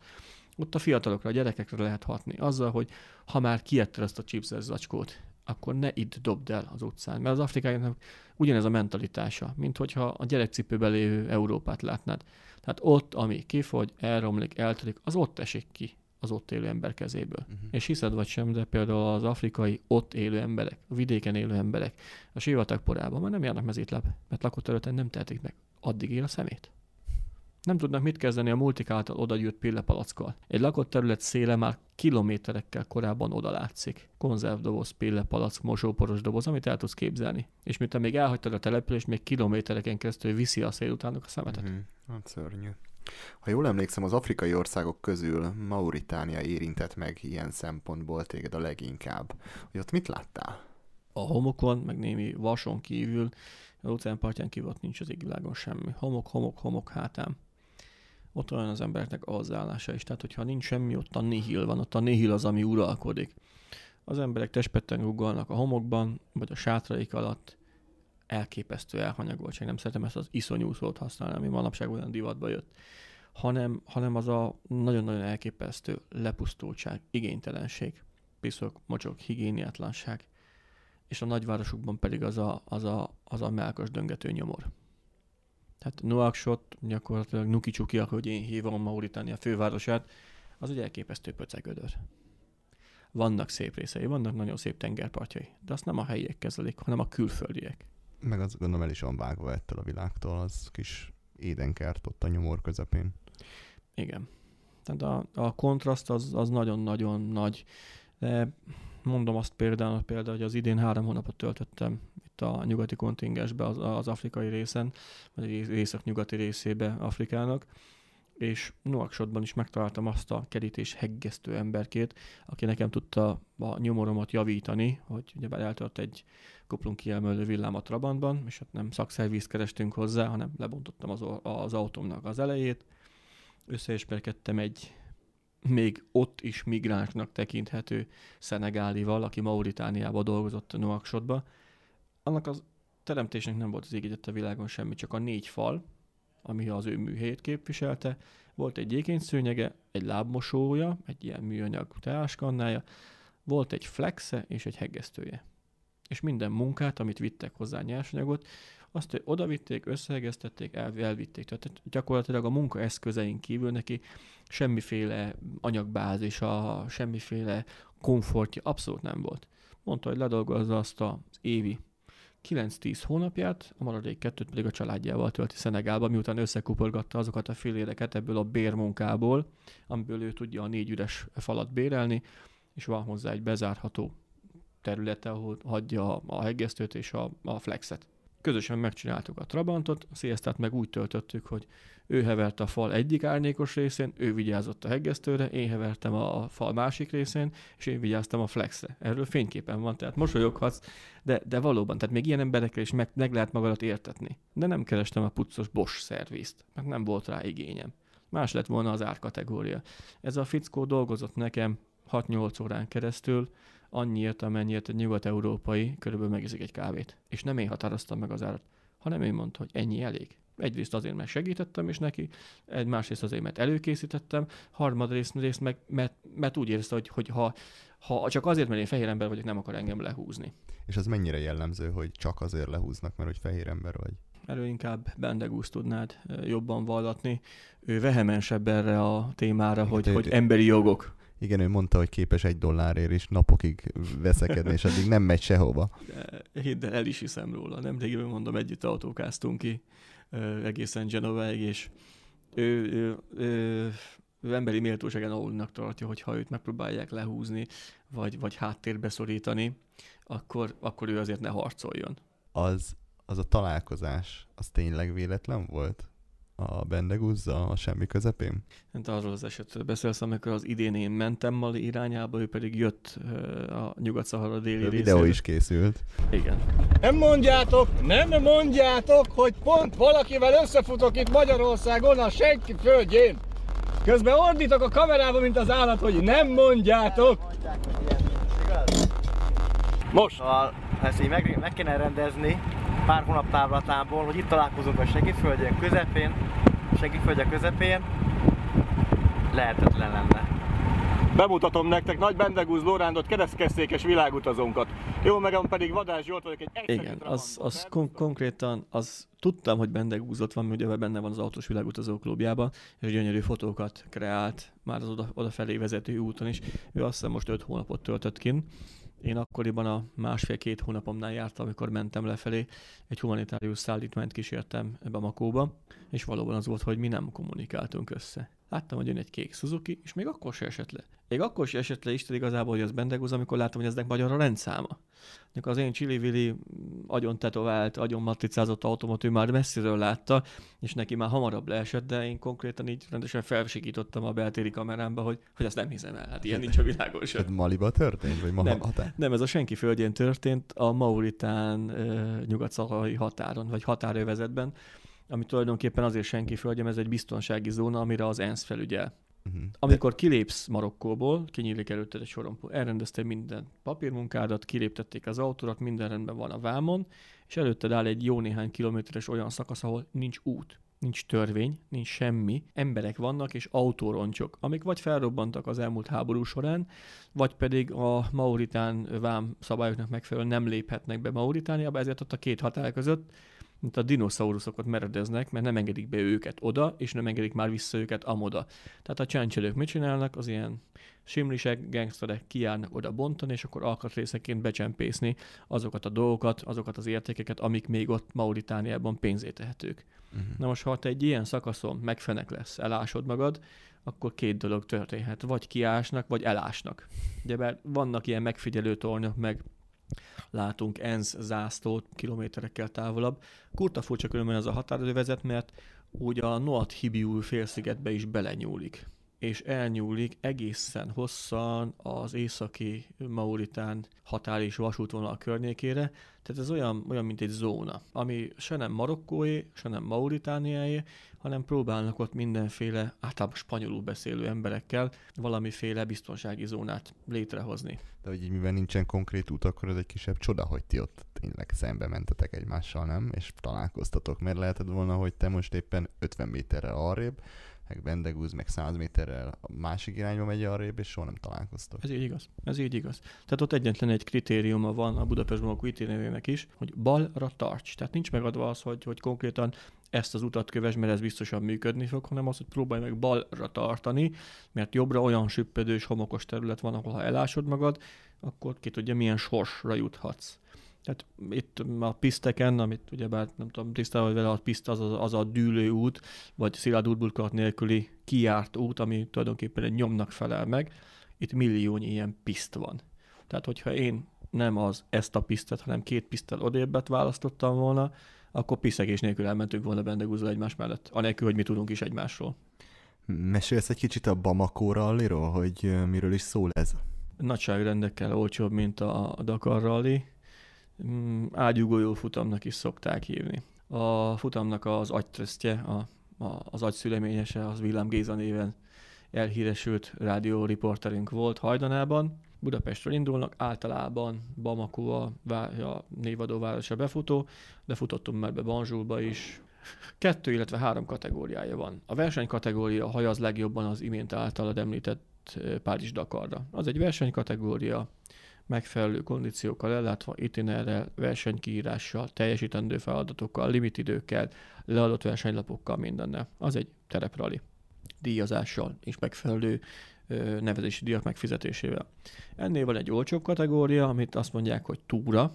Ott a fiatalokra, a gyerekekre lehet hatni azzal, hogy ha már kiette ezt a chipset zacskót, akkor ne itt dobd el az utcán. Mert az afrikáknak ugyanez a mentalitása, mint hogyha a gyerekcipőben lévő Európát látnád. Tehát ott, ami kifogy, elromlik, eltörik, az ott esik ki az ott élő ember kezéből. Uh-huh. És hiszed vagy sem, de például az afrikai ott élő emberek, a vidéken élő emberek, a sivatagporában már nem járnak mezítlap, mert lakóterületen nem tehetik meg. Addig él a szemét. Nem tudnak mit kezdeni a multik által odagyűjt pillepalackkal. Egy lakott terület széle már kilométerekkel korábban oda látszik. Konzervdoboz, pillepalack, mosóporos doboz, amit el tudsz képzelni. És mint még elhagytad a települést, még kilométereken keresztül viszi a szél utánuk a szemetet. Mm-hmm. Hát szörnyű. Ha jól emlékszem, az afrikai országok közül Mauritánia érintett meg ilyen szempontból téged a leginkább. Hogy ott mit láttál? A homokon, meg némi vason kívül, a óceán partján kívül ott nincs az égvilágon semmi. Homok, homok, homok hátán. Ott olyan az embernek az állása is. Tehát, hogyha nincs semmi, ott a nihil van, ott a nihil az, ami uralkodik. Az emberek testpetten ruggalnak a homokban, vagy a sátraik alatt, elképesztő elhanyagoltság, nem szeretem ezt az iszonyú szót használni, ami manapság olyan divatba jött, hanem, hanem az a nagyon-nagyon elképesztő lepusztultság, igénytelenség, piszok, mocsok, higiéniátlanság, és a nagyvárosokban pedig az a, az a, az a melkos döngető nyomor. Tehát Nuakshot, gyakorlatilag Nukicsuki, ahogy én hívom Mauritánia fővárosát, az egy elképesztő pöcegödör. Vannak szép részei, vannak nagyon szép tengerpartjai, de azt nem a helyiek kezelik, hanem a külföldiek meg az gondolom el is van vágva ettől a világtól, az kis édenkert ott a nyomor közepén. Igen. Tehát a, a kontraszt az, az nagyon-nagyon nagy. De mondom azt például, például, hogy az idén három hónapot töltöttem itt a nyugati kontingensbe, az, az afrikai részen, vagy észak-nyugati részébe Afrikának, és Nuaksodban is megtaláltam azt a kerítés heggesztő emberkét, aki nekem tudta a nyomoromat javítani, hogy ugye eltört egy kuplunk kiemelő villám a Trabantban, és hát nem szakszervízt kerestünk hozzá, hanem lebontottam az, az autómnak az elejét, összeismerkedtem egy még ott is migránsnak tekinthető szenegálival, aki Mauritániába dolgozott a Noaksodba. Annak az teremtésnek nem volt az égített a világon semmi, csak a négy fal, ami az ő műhelyét képviselte, volt egy gyékényszőnyege, egy lábmosója, egy ilyen műanyag teáskannája, volt egy flexe és egy hegesztője és minden munkát, amit vittek hozzá nyersanyagot, azt oda vitték, összeegeztették, el, elvitték. Tehát gyakorlatilag a munkaeszközeink kívül neki semmiféle anyagbázisa, semmiféle komfortja abszolút nem volt. Mondta, hogy ledolgozza azt az évi 9-10 hónapját, a maradék kettőt pedig a családjával tölti Szenegálba, miután összekupolgatta azokat a filléreket ebből a bérmunkából, amiből ő tudja a négy üres falat bérelni, és van hozzá egy bezárható területe, ahol hagyja a hegesztőt és a, a flexet. Közösen megcsináltuk a Trabantot, a Sziasztát meg úgy töltöttük, hogy ő hevert a fal egyik árnyékos részén, ő vigyázott a hegesztőre, én hevertem a fal másik részén, és én vigyáztam a flexre. Erről fényképen van, tehát mosolyoghatsz, de, de valóban, tehát még ilyen emberekkel is meg, meg lehet magadat értetni. De nem kerestem a puccos Bosch szervizt, mert nem volt rá igényem. Más lett volna az árkategória. Ez a fickó dolgozott nekem 6-8 órán keresztül, annyiért, amennyiért egy nyugat-európai körülbelül megiszik egy kávét. És nem én határoztam meg az árat, hanem én mondta, hogy ennyi elég. Egyrészt azért, mert segítettem is neki, egy másrészt azért, mert előkészítettem, harmadrészt részt meg, mert, mert úgy érzte, hogy, hogy ha, ha csak azért, mert én fehér ember vagyok, nem akar engem lehúzni. És ez mennyire jellemző, hogy csak azért lehúznak, mert hogy fehér ember vagy? Erről inkább Bendegúz tudnád eh, jobban vallatni. Ő vehemensebb erre a témára, Itt hogy, hogy emberi jogok. Igen, ő mondta, hogy képes egy dollárért is napokig veszekedni, és addig nem megy sehova. De, hidd el, el is hiszem róla. nem Nemrégében mondom, együtt autókáztunk ki egészen Genovaig, és ő, ő, ő, ő emberi méltóságen alulnak tartja, hogyha őt megpróbálják lehúzni, vagy, vagy háttérbe szorítani, akkor, akkor ő azért ne harcoljon. Az, az a találkozás, az tényleg véletlen volt? a bendegúzza a semmi közepén? Hát arról az esetről beszélsz, amikor az idén én mentem Mali irányába, ő pedig jött a nyugat-szahara déli részére. videó is készült. Igen. Nem mondjátok, nem mondjátok, hogy pont valakivel összefutok itt Magyarországon a senki földjén. Közben ordítok a kamerába, mint az állat, hogy nem mondjátok. Most! ha ezt így meg, meg kéne rendezni, pár hónap távlatából, hogy itt találkozunk a segítföldjek közepén, a segítföldjek közepén, lehetetlen lenne. Bemutatom nektek Nagy Bendegúz Lórándot, keresztkesszékes világutazónkat. Jó, megem pedig Vadás Zsolt vagyok, egy egyszerű Igen, az, az kon- konkrétan, az tudtam, hogy Bendegúz ott van, mert ugye benne van az autós világutazó klubjában, és gyönyörű fotókat kreált már az oda, odafelé vezető úton is. Ő azt hiszem most 5 hónapot töltött kint én akkoriban a másfél-két hónapomnál jártam, amikor mentem lefelé, egy humanitárius szállítmányt kísértem ebbe a makóba, és valóban az volt, hogy mi nem kommunikáltunk össze. Láttam, hogy jön egy kék Suzuki, és még akkor se esett le. Még akkor se esett le Isten igazából, hogy az Bendegúz, amikor láttam, hogy eznek magyar a rendszáma. Amikor az én csili-vili agyon tetovált, agyon matricázott automat ő már messziről látta, és neki már hamarabb leesett, de én konkrétan így rendesen felsikítottam a beltéri kamerámba, hogy, hogy ezt nem hiszem el, hát ilyen nincs a világon sem. Maliba történt, vagy nem, határ? nem, ez a senki földjén történt, a Mauritán nyugat határon, vagy határövezetben, ami tulajdonképpen azért senki földje, ez egy biztonsági zóna, amire az ENSZ felügyel. Uh-huh. Amikor kilépsz Marokkóból, kinyílik előtted egy sorompó, elrendezte minden papírmunkádat, kiléptették az autórat, minden rendben van a vámon, és előtted áll egy jó néhány kilométeres olyan szakasz, ahol nincs út, nincs törvény, nincs semmi, emberek vannak és autóroncsok, amik vagy felrobbantak az elmúlt háború során, vagy pedig a mauritán vám szabályoknak megfelelően nem léphetnek be Mauritániába, ezért ott a két határ között mint a dinoszauruszokat meredeznek, mert nem engedik be őket oda, és nem engedik már vissza őket amoda. Tehát a csáncselők mit csinálnak? Az ilyen simlisek, gangsterek kijárnak oda bontani, és akkor alkatrészeként becsempészni azokat a dolgokat, azokat az értékeket, amik még ott Mauritániában pénzé tehetők. Uh-huh. Na most, ha te egy ilyen szakaszon megfenek lesz, elásod magad, akkor két dolog történhet. Vagy kiásnak, vagy elásnak. Ugye, mert vannak ilyen megfigyelő tornyok, meg látunk ENSZ zászlót kilométerekkel távolabb. Kurta furcsa különben ez a határővezet, mert úgy a Noat Hibiú félszigetbe is belenyúlik és elnyúlik egészen hosszan az északi Mauritán határ és vasútvonal környékére, tehát ez olyan, olyan, mint egy zóna, ami se nem marokkói, se nem mauritániai, hanem próbálnak ott mindenféle, általában spanyolul beszélő emberekkel valamiféle biztonsági zónát létrehozni. De hogy így mivel nincsen konkrét út, akkor ez egy kisebb csoda, hogy ti ott tényleg szembe mentetek egymással, nem? És találkoztatok, mert lehetett volna, hogy te most éppen 50 méterre arrébb, meg Bendegúz, meg 100 méterrel a másik irányba megy arrébb, és soha nem találkoztak. Ez így igaz. Ez így igaz. Tehát ott egyetlen egy kritériuma van a Budapest Bankú ítélőjének is, hogy balra tarts. Tehát nincs megadva az, hogy, hogy konkrétan ezt az utat köves, mert ez biztosan működni fog, hanem az, hogy próbálj meg balra tartani, mert jobbra olyan süppedős, homokos terület van, ahol ha elásod magad, akkor ki tudja, milyen sorsra juthatsz. Tehát itt mm, a piszteken, amit ugyebár nem tudom, tisztában vagy vele, a piszt az, az, az a dűlő út, vagy szilárd útburkolat nélküli kiárt út, ami tulajdonképpen egy nyomnak felel meg. Itt milliónyi ilyen piszt van. Tehát, hogyha én nem az ezt a pisztet, hanem két pisztel odébbet választottam volna, akkor piszegés nélkül elmentünk volna bendegúzva egymás mellett, anélkül, hogy mi tudunk is egymásról. Mesélsz egy kicsit a Bamako rally hogy miről is szól ez? Nagyságrendekkel olcsóbb, mint a Dakar rally Mm, ágyugójú futamnak is szokták hívni. A futamnak az agytrösztje, a, a, az agyszüleményese, az Villám Géza néven elhíresült rádióriporterünk volt hajdanában. Budapestről indulnak, általában Bamako a, a névadó városa befutó, de futottunk már be Banzsulba is. Kettő, illetve három kategóriája van. A versenykategória hajaz legjobban az imént általad említett eh, Párizs-Dakarra. Az egy versenykategória, megfelelő kondíciókkal ellátva, itinerrel, versenykiírással, teljesítendő feladatokkal, limitidőkkel, leadott versenylapokkal, mindennel. Az egy tereprali díjazással és megfelelő ö, nevezési díjak megfizetésével. Ennél van egy olcsóbb kategória, amit azt mondják, hogy túra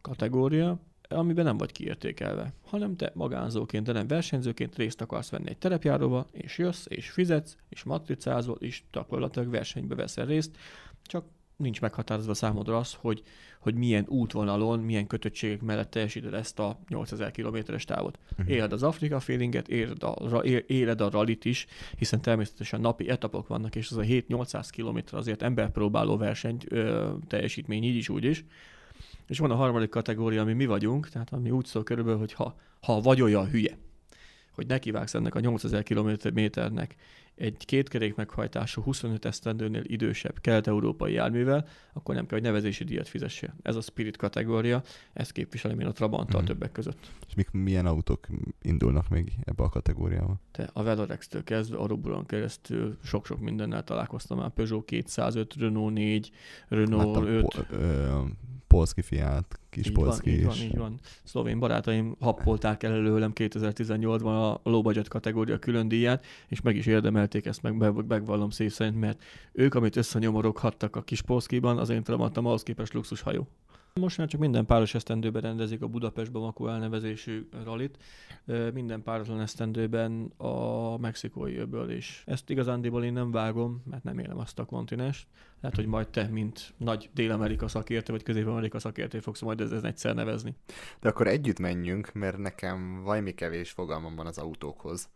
kategória, amiben nem vagy kiértékelve, hanem te magánzóként, de nem versenyzőként részt akarsz venni egy terepjáróba, és jössz, és fizetsz, és matricázol, és gyakorlatilag versenybe veszel részt, csak nincs meghatározva számodra az, hogy, hogy milyen útvonalon, milyen kötöttségek mellett teljesíted ezt a 8000 kilométeres távot. Uh-huh. Éled az Afrika feelinget, éled a, éled a rallit is, hiszen természetesen napi etapok vannak, és az a 7-800 kilométer azért emberpróbáló verseny ö, teljesítmény így is úgy is. És van a harmadik kategória, ami mi vagyunk, tehát ami úgy szól körülbelül, hogy ha, ha vagy olyan hülye, hogy nekivágsz ennek a 8000 kilométernek egy kétkerék meghajtású 25 esztendőnél idősebb kelet-európai járművel, akkor nem kell, hogy nevezési díjat fizessél. Ez a Spirit kategória, ezt képviselem én a Trabanttal mm. többek között. És mik, milyen autók indulnak még ebbe a kategóriába? Te a Velorex-től kezdve, a Roburon keresztül sok-sok mindennel találkoztam már. Peugeot 205, Renault 4, Renault hát 5. Po- ö, polszki kis így polszki van, így is. van, így van. Szlovén barátaim happolták el előlem 2018-ban a low kategória külön díját, és meg is érdemelt ünnepelték, ezt meg megvallom szép szerint, mert ők, amit összenyomoroghattak a kis Polszkiban, az én telemattam ahhoz képest luxushajó. Most már csak minden páros esztendőben rendezik a Budapest Bamako elnevezésű ralit. minden páratlan esztendőben a mexikói öböl is. Ezt igazándiból én nem vágom, mert nem élem azt a kontinest. Lehet, hogy majd te, mint nagy Dél-Amerika szakértő, vagy Közép-Amerika szakértő fogsz majd ezen egyszer nevezni. De akkor együtt menjünk, mert nekem valami kevés fogalmam van az autókhoz.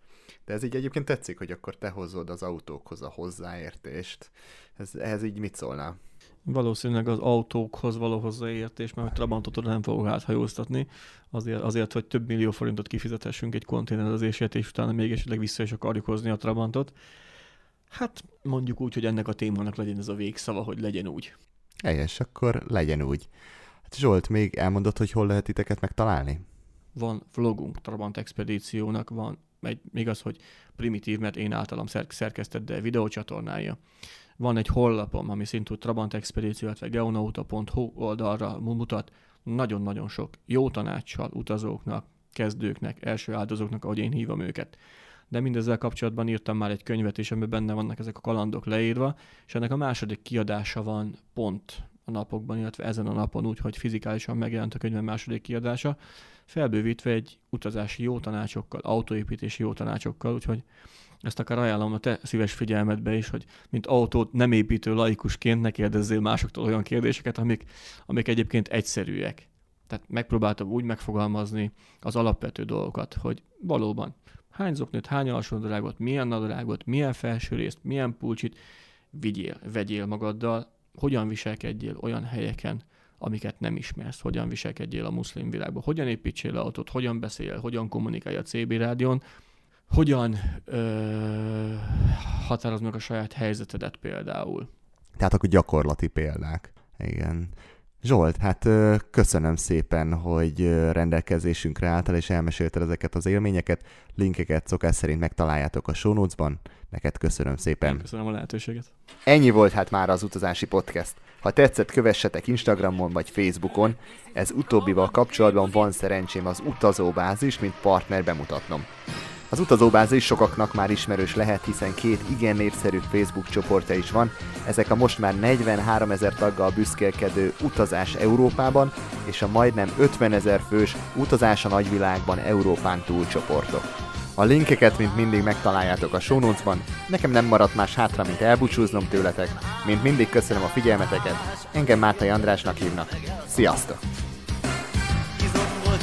De ez így egyébként tetszik, hogy akkor te hozod az autókhoz a hozzáértést. Ez, ehhez így mit szólnál? Valószínűleg az autókhoz való hozzáértés, mert Trabantot oda nem fogok áthajóztatni, azért, azért, hogy több millió forintot kifizethessünk egy konténerezésért, és utána még esetleg vissza is akarjuk hozni a Trabantot. Hát mondjuk úgy, hogy ennek a témának legyen ez a végszava, hogy legyen úgy. Helyes, akkor legyen úgy. Hát Zsolt, még elmondott, hogy hol lehet titeket megtalálni? Van vlogunk Trabant Expedíciónak, van egy, igaz, hogy primitív, mert én általam szer- szerkesztett, de videócsatornája. Van egy hollapom, ami szintú Trabant Expedíció, illetve geonauta.hu oldalra mutat nagyon-nagyon sok jó tanácssal utazóknak, kezdőknek, első áldozóknak, ahogy én hívom őket. De mindezzel kapcsolatban írtam már egy könyvet és amiben benne vannak ezek a kalandok leírva, és ennek a második kiadása van pont a napokban, illetve ezen a napon úgy, hogy fizikálisan megjelent a könyvem második kiadása, felbővítve egy utazási jó tanácsokkal, autóépítési jó tanácsokkal, úgyhogy ezt akár ajánlom a te szíves figyelmedbe is, hogy mint autót nem építő laikusként ne kérdezzél másoktól olyan kérdéseket, amik, amik egyébként egyszerűek. Tehát megpróbáltam úgy megfogalmazni az alapvető dolgokat, hogy valóban hány zoknőt, hány alsónadrágot, milyen nadrágot, milyen felső részt, milyen pulcsit vigyél, vegyél magaddal, hogyan viselkedjél olyan helyeken, amiket nem ismersz, hogyan viselkedjél a muszlim világban, hogyan építsél autót, hogyan beszél, hogyan kommunikálj a CB rádión, hogyan ö, határozd meg a saját helyzetedet például. Tehát akkor gyakorlati példák. Igen. Zsolt, hát köszönöm szépen, hogy rendelkezésünkre álltál és elmesélted ezeket az élményeket. Linkeket szokás szerint megtaláljátok a show notes-ban. Neked köszönöm szépen. Én köszönöm a lehetőséget. Ennyi volt hát már az utazási podcast. Ha tetszett, kövessetek Instagramon vagy Facebookon. Ez utóbbival kapcsolatban van szerencsém az utazóbázis, mint partner bemutatnom. Az utazóbázis sokaknak már ismerős lehet, hiszen két igen népszerű Facebook csoportja is van. Ezek a most már 43 ezer taggal büszkélkedő Utazás Európában és a majdnem 50 ezer fős Utazás a nagyvilágban Európán túl csoportok. A linkeket, mint mindig megtaláljátok a show nekem nem maradt más hátra, mint elbúcsúznom tőletek. Mint mindig köszönöm a figyelmeteket, engem Mátai Andrásnak hívnak. Sziasztok! Izom volt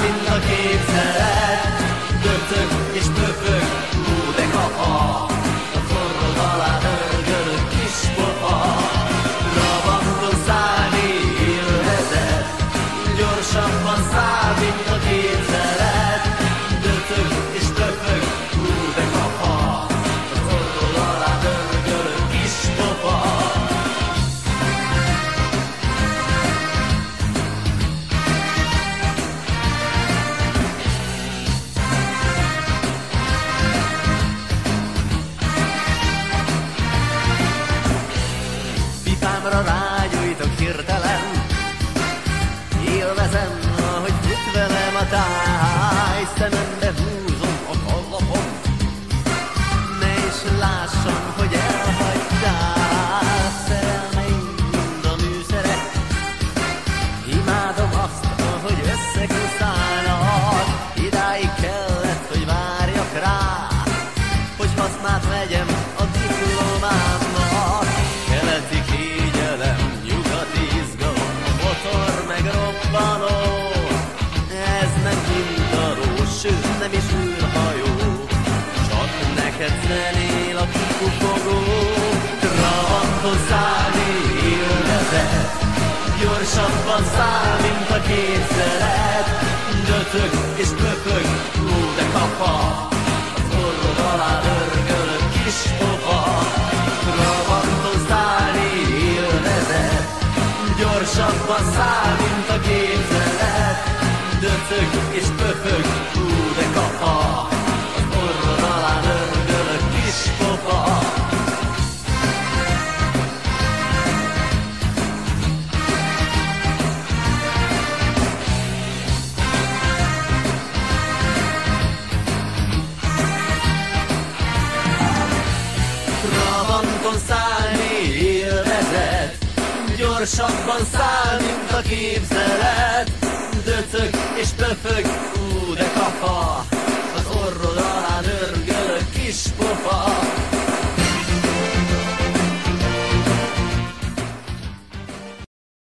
neked zenél a kipufogó, Travantó szállni élvezet, gyorsabban száll, mint a képzelet, Dötög és pöpög, ú de kapa, az orrod alá dörgölök kis pova. Travantó szállni élvezet, gyorsabban száll, mint a képzelet, Dötög és pöpög, ú Gyorsabban száll, mint a képzelet Döcög és pöfög